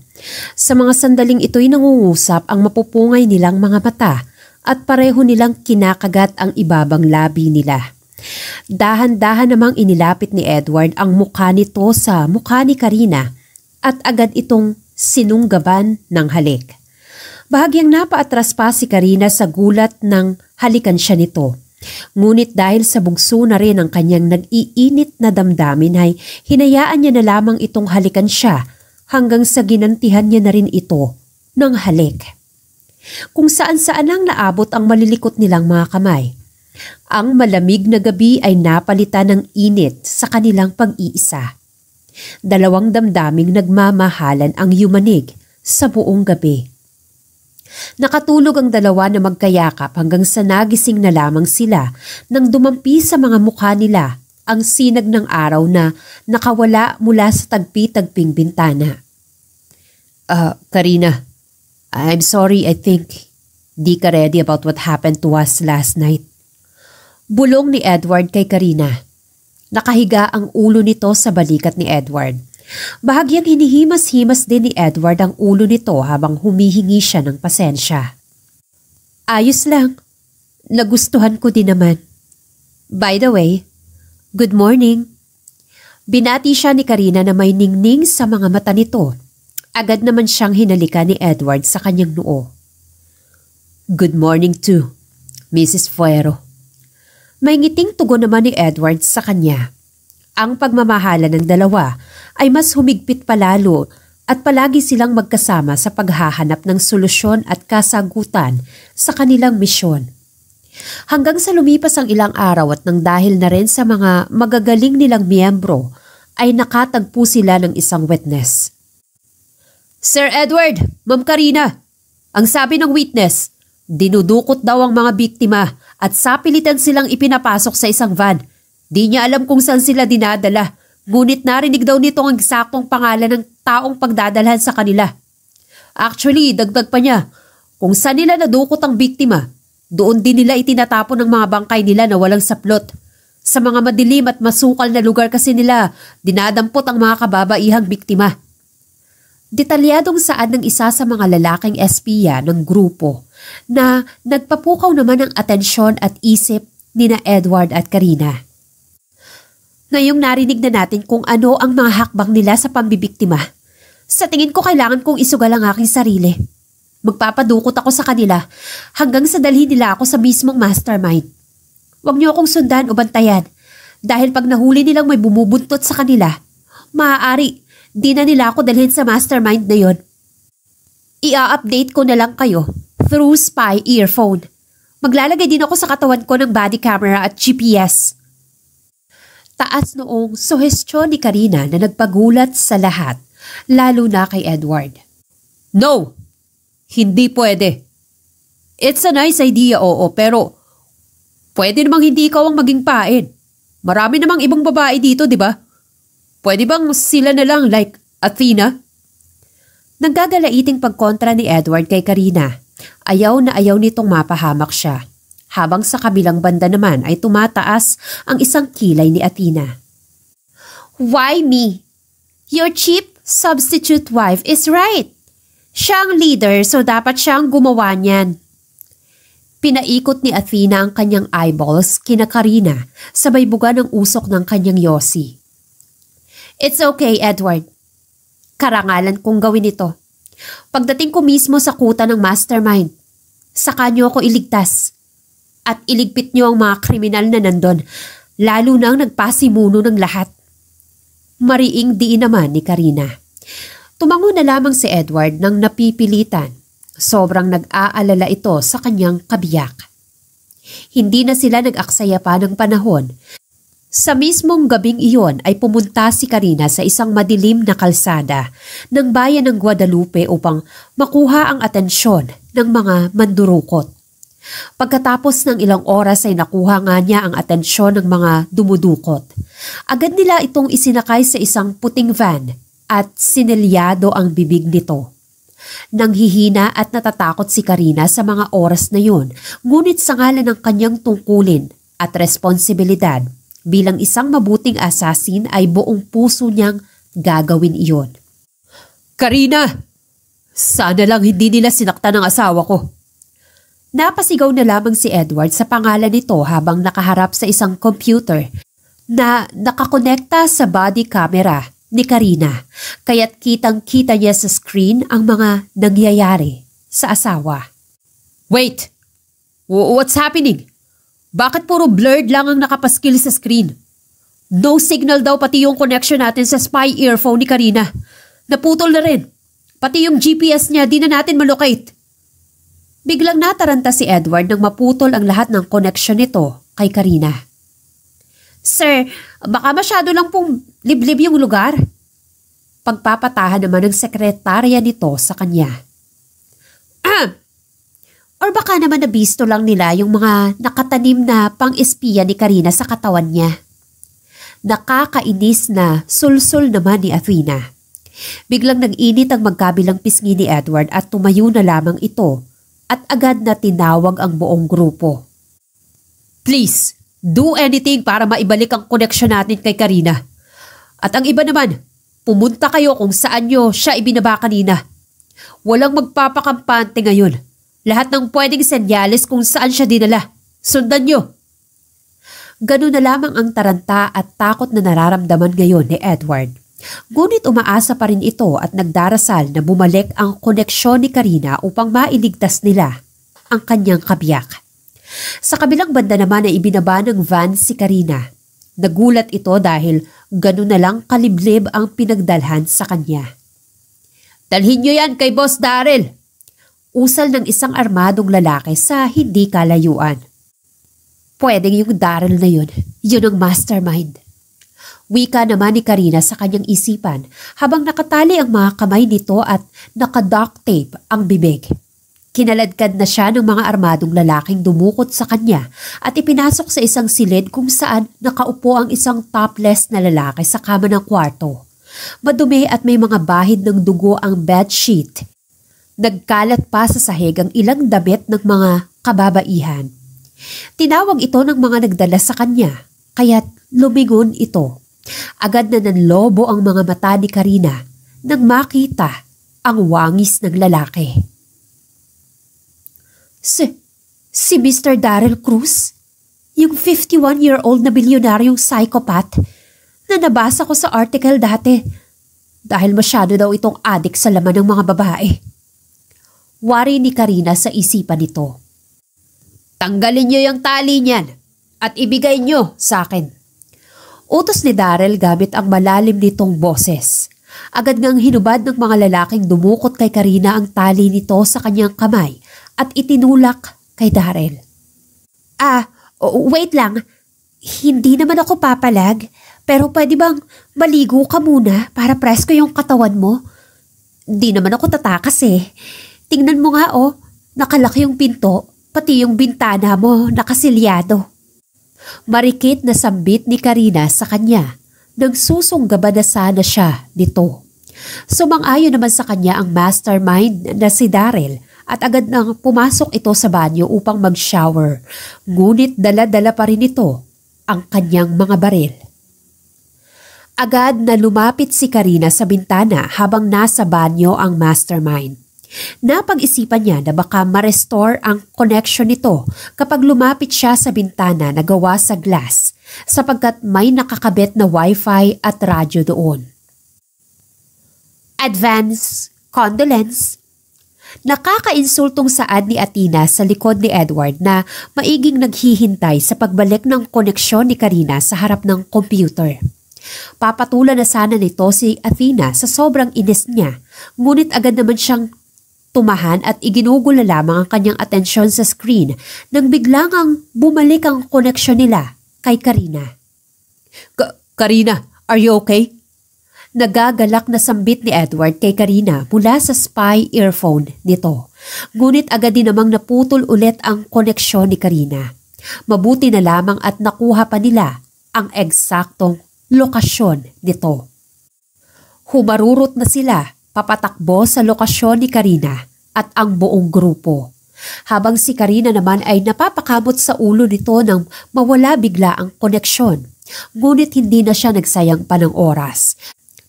Sa mga sandaling ito'y nangungusap ang mapupungay nilang mga mata at pareho nilang kinakagat ang ibabang labi nila. Dahan-dahan namang inilapit ni Edward ang mukha nito sa mukha ni Karina at agad itong sinunggaban ng halik. Bahagyang napaatras pa si Karina sa gulat ng halikan siya nito. Ngunit dahil sa bugso na rin ang kanyang nag-iinit na damdamin ay hinayaan niya na lamang itong halikan siya hanggang sa ginantihan niya na rin ito ng halik kung saan-saan ang naabot ang malilikot nilang mga kamay. Ang malamig na gabi ay napalitan ng init sa kanilang pag-iisa. Dalawang damdaming nagmamahalan ang yumanig sa buong gabi. Nakatulog ang dalawa na magkayakap hanggang sa nagising na lamang sila nang dumampi sa mga mukha nila ang sinag ng araw na nakawala mula sa tagpi-tagping bintana. Ah, uh, Karina, I'm sorry, I think di ka ready about what happened to us last night. Bulong ni Edward kay Karina. Nakahiga ang ulo nito sa balikat ni Edward. Bahagyang hinihimas-himas din ni Edward ang ulo nito habang humihingi siya ng pasensya. Ayos lang. Nagustuhan ko din naman. By the way, good morning. Binati siya ni Karina na may ningning sa mga mata nito Agad naman siyang hinalika ni Edward sa kanyang noo. Good morning to Mrs. Fuero. May ngiting tugon naman ni Edward sa kanya. Ang pagmamahala ng dalawa ay mas humigpit palalo at palagi silang magkasama sa paghahanap ng solusyon at kasagutan sa kanilang misyon. Hanggang sa lumipas ang ilang araw at nang dahil na rin sa mga magagaling nilang miyembro, ay nakatagpo sila ng isang witness. Sir Edward, Ma'am Karina, ang sabi ng witness, dinudukot daw ang mga biktima at sapilitan silang ipinapasok sa isang van. Di niya alam kung saan sila dinadala, ngunit narinig daw nito ang eksaktong pangalan ng taong pagdadalhan sa kanila. Actually, dagdag pa niya, kung saan nila nadukot ang biktima, doon din nila itinatapon ang mga bangkay nila na walang saplot. Sa mga madilim at masukal na lugar kasi nila, dinadampot ang mga kababaihang biktima. Detalyadong saad ng isa sa mga lalaking espiya ng grupo na nagpapukaw naman ng atensyon at isip ni na Edward at Karina. Ngayong narinig na natin kung ano ang mga hakbang nila sa pambibiktima, sa tingin ko kailangan kong isugal ang aking sarili. Magpapadukot ako sa kanila hanggang sa dalhin nila ako sa mismong mastermind. Huwag niyo akong sundan o bantayan dahil pag nahuli nilang may bumubuntot sa kanila, maaari Di na nila ako dalhin sa mastermind na yon. Ia-update ko na lang kayo through spy earphone. Maglalagay din ako sa katawan ko ng body camera at GPS. Taas noong suhestyon ni Karina na nagpagulat sa lahat, lalo na kay Edward. No! Hindi pwede. It's a nice idea, oo, pero pwede namang hindi ikaw ang maging pain. Marami namang ibang babae dito, di ba? Pwede bang sila na lang like Athena? Naggagalaiting pagkontra ni Edward kay Karina. Ayaw na ayaw nitong mapahamak siya. Habang sa kabilang banda naman ay tumataas ang isang kilay ni Athena. Why me? Your cheap substitute wife is right. Siya ang leader so dapat siyang gumawa niyan. Pinaikot ni Athena ang kanyang eyeballs kina Karina sabay buga ng usok ng kanyang yosi. It's okay, Edward. Karangalan kong gawin ito. Pagdating ko mismo sa kuta ng mastermind, saka niyo ako iligtas. At iligpit niyo ang mga kriminal na nandon, lalo na ang nagpasimuno ng lahat. Mariing diin naman ni Karina. Tumango na lamang si Edward nang napipilitan. Sobrang nag-aalala ito sa kanyang kabiyak. Hindi na sila nag-aksaya pa ng panahon sa mismong gabing iyon ay pumunta si Karina sa isang madilim na kalsada ng bayan ng Guadalupe upang makuha ang atensyon ng mga mandurukot. Pagkatapos ng ilang oras ay nakuha nga niya ang atensyon ng mga dumudukot. Agad nila itong isinakay sa isang puting van at sinilyado ang bibig nito. Nang hihina at natatakot si Karina sa mga oras na yun, ngunit sa ngalan ng kanyang tungkulin at responsibilidad, Bilang isang mabuting asasin ay buong puso niyang gagawin iyon. Karina! Sana lang hindi nila sinaktan ang asawa ko. Napasigaw na lamang si Edward sa pangalan nito habang nakaharap sa isang computer na nakakonekta sa body camera ni Karina kaya't kitang kita niya sa screen ang mga nangyayari sa asawa. Wait! What's happening? Bakit puro blurred lang ang nakapaskil sa screen? No signal daw pati yung connection natin sa spy earphone ni Karina. Naputol na rin. Pati yung GPS niya di na natin malocate. Biglang nataranta si Edward nang maputol ang lahat ng connection nito kay Karina. Sir, baka masyado lang pong liblib yung lugar. Pagpapatahan naman ng sekretarya nito sa kanya. Or baka naman nabisto lang nila yung mga nakatanim na pang-espiya ni Karina sa katawan niya. Nakakainis na sulsul naman ni Athena. Biglang nag-init ang magkabilang pisngi ni Edward at tumayo na lamang ito at agad na tinawag ang buong grupo. Please, do anything para maibalik ang koneksyon natin kay Karina. At ang iba naman, pumunta kayo kung saan nyo siya ibinaba kanina. Walang magpapakampante ngayon. Lahat ng pwedeng senyales kung saan siya dinala. Sundan nyo! Ganun na lamang ang taranta at takot na nararamdaman ngayon ni Edward. Ngunit umaasa pa rin ito at nagdarasal na bumalik ang koneksyon ni Karina upang mailigtas nila ang kanyang kabiyak. Sa kabilang banda naman ay ibinaba ng van si Karina. Nagulat ito dahil ganun na lang kaliblib ang pinagdalhan sa kanya. Dalhin nyo yan kay Boss Daryl! usal ng isang armadong lalaki sa hindi kalayuan. Pwedeng yung Daryl na yun, yun ang mastermind. Wika naman ni Karina sa kanyang isipan habang nakatali ang mga kamay nito at nakaduct tape ang bibig. Kinaladkad na siya ng mga armadong lalaking dumukot sa kanya at ipinasok sa isang silid kung saan nakaupo ang isang topless na lalaki sa kama ng kwarto. Madumi at may mga bahid ng dugo ang bedsheet Nagkalat pa sa sahig ang ilang damit ng mga kababaihan. Tinawag ito ng mga nagdala sa kanya, kaya't lumingon ito. Agad na nanlobo ang mga mata ni Karina nang makita ang wangis ng lalaki. Si, si Mr. Daryl Cruz? Yung 51-year-old na bilyonaryong psychopath na nabasa ko sa article dati dahil masyado daw itong adik sa laman ng mga babae. Wari ni Karina sa isipan nito. Tanggalin niyo yung tali niyan at ibigay niyo sa akin. Utos ni Darrell gamit ang malalim nitong boses. Agad ngang hinubad ng mga lalaking dumukot kay Karina ang tali nito sa kanyang kamay at itinulak kay Darrell. Ah, wait lang. Hindi naman ako papalag, pero pwede bang maligo ka muna para presko yung katawan mo? Di naman ako tatakas eh. Tingnan mo nga oh, nakalaki yung pinto, pati yung bintana mo nakasilyado. Marikit na sambit ni Karina sa kanya nang na sana siya nito. Sumang-ayon naman sa kanya ang mastermind na si Daryl at agad nang pumasok ito sa banyo upang mag-shower. Ngunit dala-dala pa rin ito ang kanyang mga baril. Agad na lumapit si Karina sa bintana habang nasa banyo ang mastermind. Napag-isipan niya na baka ma-restore ang connection nito kapag lumapit siya sa bintana na gawa sa glass sapagkat may nakakabit na wifi at radyo doon. Advance condolence Nakakainsultong saad ni Athena sa likod ni Edward na maiging naghihintay sa pagbalik ng koneksyon ni Karina sa harap ng computer. Papatulan na sana nito si Athena sa sobrang inis niya, ngunit agad naman siyang Tumahan at iginugol lamang ang kanyang atensyon sa screen nang biglang ang bumalik ang koneksyon nila kay Karina. Ka Karina, are you okay? Nagagalak na sambit ni Edward kay Karina mula sa spy earphone nito. Ngunit agad din namang naputol ulit ang koneksyon ni Karina. Mabuti na lamang at nakuha pa nila ang eksaktong lokasyon nito. Humarurot na sila papatakbo sa lokasyon ni Karina at ang buong grupo. Habang si Karina naman ay napapakamot sa ulo nito nang mawala bigla ang koneksyon. Ngunit hindi na siya nagsayang pa ng oras.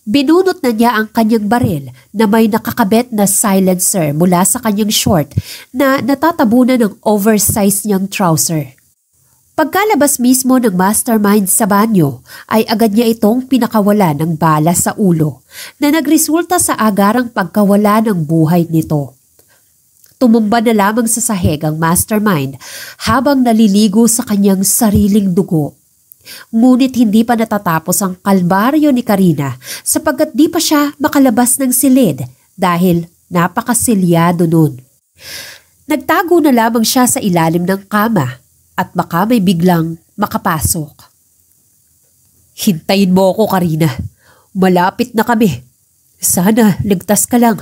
Binunot na niya ang kanyang baril na may nakakabit na silencer mula sa kanyang short na natatabunan ng oversized niyang trouser. Pagkalabas mismo ng mastermind sa banyo ay agad niya itong pinakawala ng bala sa ulo na nagresulta sa agarang pagkawala ng buhay nito. Tumumba na lamang sa sahig ang mastermind habang naliligo sa kanyang sariling dugo. Ngunit hindi pa natatapos ang kalbaryo ni Karina sapagkat di pa siya makalabas ng silid dahil napakasilyado nun. Nagtago na lamang siya sa ilalim ng kama at baka may biglang makapasok. Hintayin mo ako, Karina. Malapit na kami. Sana ligtas ka lang.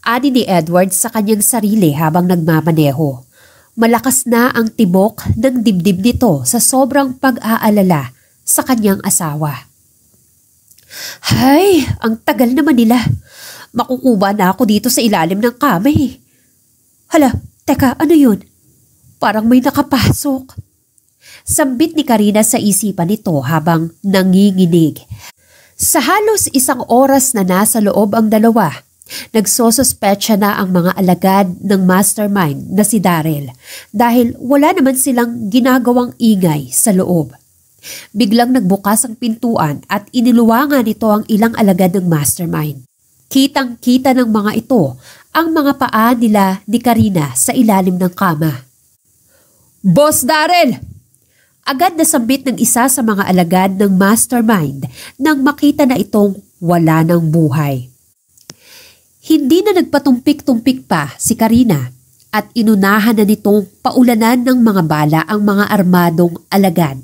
Ani ni Edward sa kanyang sarili habang nagmamaneho. Malakas na ang tibok ng dibdib nito sa sobrang pag-aalala sa kanyang asawa. Hay, ang tagal naman nila. Makukuba na ako dito sa ilalim ng kamay. Hala, teka, ano yun? Parang may nakapasok. Sambit ni Karina sa isipan nito habang nanginginig. Sa halos isang oras na nasa loob ang dalawa, nagsosospetsa na ang mga alagad ng mastermind na si Daryl dahil wala naman silang ginagawang ingay sa loob. Biglang nagbukas ang pintuan at iniluwangan nito ang ilang alagad ng mastermind. Kitang-kita ng mga ito ang mga paa nila ni Karina sa ilalim ng kama. Boss Darrell! Agad na sabit ng isa sa mga alagad ng mastermind nang makita na itong wala ng buhay. Hindi na nagpatumpik-tumpik pa si Karina at inunahan na nitong paulanan ng mga bala ang mga armadong alagad.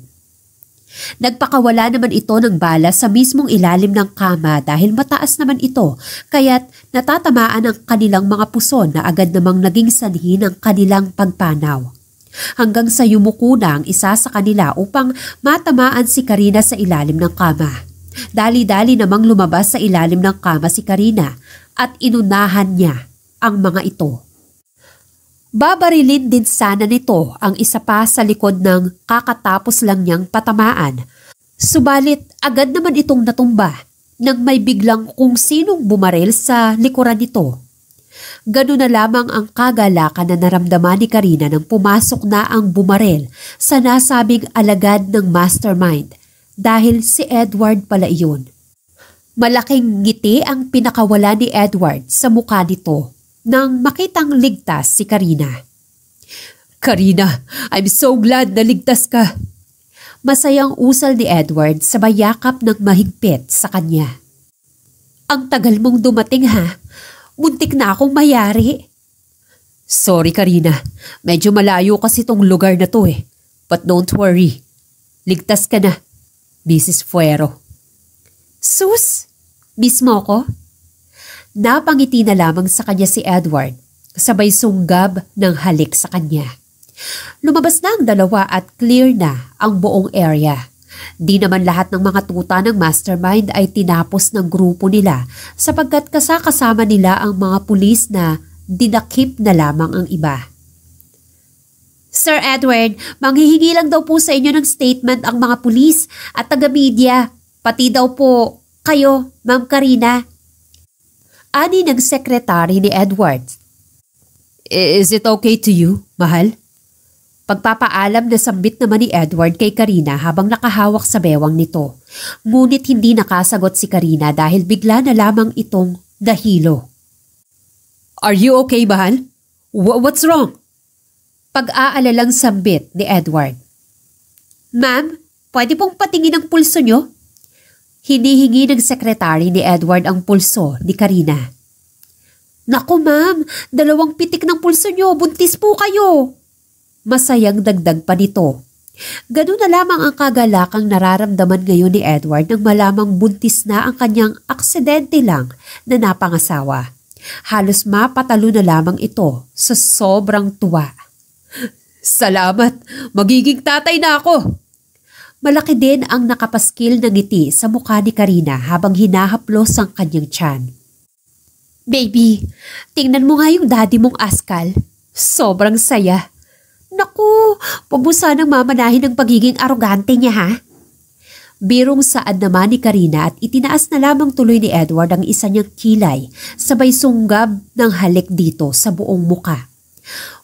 Nagpakawala naman ito ng bala sa mismong ilalim ng kama dahil mataas naman ito kaya't natatamaan ang kanilang mga puson na agad namang naging sanhi ng kanilang pagpanaw hanggang sa yumuko na ang isa sa kanila upang matamaan si Karina sa ilalim ng kama. Dali-dali namang lumabas sa ilalim ng kama si Karina at inunahan niya ang mga ito. Babarilin din sana nito ang isa pa sa likod ng kakatapos lang niyang patamaan. Subalit agad naman itong natumba nang may biglang kung sinong bumarel sa likuran nito. Gano na lamang ang kagalakan na naramdaman ni Karina nang pumasok na ang bumarel sa nasabing alagad ng mastermind dahil si Edward pala iyon. Malaking ngiti ang pinakawala ni Edward sa mukha nito nang makitang ligtas si Karina. Karina, I'm so glad na ligtas ka. Masayang usal ni Edward sa bayakap ng mahigpit sa kanya. Ang tagal mong dumating ha. Muntik na akong mayari. Sorry Karina, medyo malayo kasi tong lugar na to eh. But don't worry, ligtas ka na, Mrs. Fuero. Sus! Mismo ko? Napangiti na lamang sa kanya si Edward, sabay sunggab ng halik sa kanya. Lumabas na ang dalawa at clear na ang buong area. Di naman lahat ng mga tuta ng mastermind ay tinapos ng grupo nila sapagkat kasakasama nila ang mga pulis na dinakip na lamang ang iba. Sir Edward, manghihingi lang daw po sa inyo ng statement ang mga pulis at taga-media, pati daw po kayo, Ma'am Karina. Ani ng sekretary ni Edward. Is it okay to you, mahal? Pagpapaalam na sambit naman ni Edward kay Karina habang nakahawak sa bewang nito. Ngunit hindi nakasagot si Karina dahil bigla na lamang itong dahilo. Are you okay, Bahal? W what's wrong? Pag-aalalang sambit ni Edward. Ma'am, pwede pong patingin ang pulso nyo? Hinihingi ng sekretary ni Edward ang pulso ni Karina. Naku ma'am, dalawang pitik ng pulso nyo, buntis po kayo masayang dagdag pa nito. Ganun na lamang ang kagalakang nararamdaman ngayon ni Edward nang malamang buntis na ang kanyang aksidente lang na napangasawa. Halos mapatalo na lamang ito sa sobrang tuwa. Salamat! Magiging tatay na ako! Malaki din ang nakapaskil na ngiti sa mukha ni Karina habang hinahaplos ang kanyang tiyan. Baby, tingnan mo nga yung daddy mong askal. Sobrang saya. Naku, pumusa ng mamanahin ang pagiging arogante niya ha. Birong saad naman ni Karina at itinaas na lamang tuloy ni Edward ang isa niyang kilay, sabay sunggab ng halik dito sa buong muka.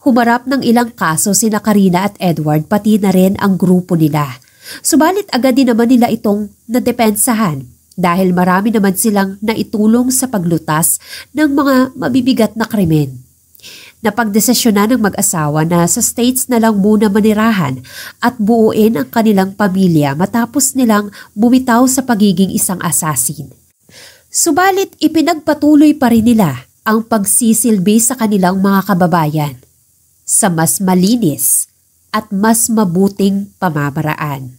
Humarap ng ilang kaso sina Karina at Edward pati na rin ang grupo nila. Subalit agad din naman nila itong nadepensahan dahil marami naman silang naitulong sa paglutas ng mga mabibigat na krimen. Napagdesisyonan ng mag-asawa na sa States na lang muna manirahan at buuin ang kanilang pamilya matapos nilang bumitaw sa pagiging isang asasin. Subalit ipinagpatuloy pa rin nila ang pagsisilbi sa kanilang mga kababayan sa mas malinis at mas mabuting pamamaraan.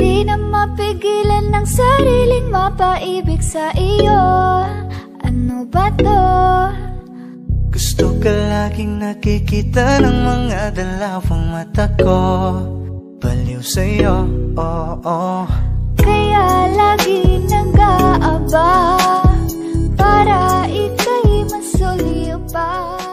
Di na mapigilan ng sariling mapaibig sa iyo Ano ba to? Gusto ka laging nakikita ng mga dalawang mata ko Baliw sa'yo, oh, oh. Kaya lagi nag-aaba Para ika'y masuliyo pa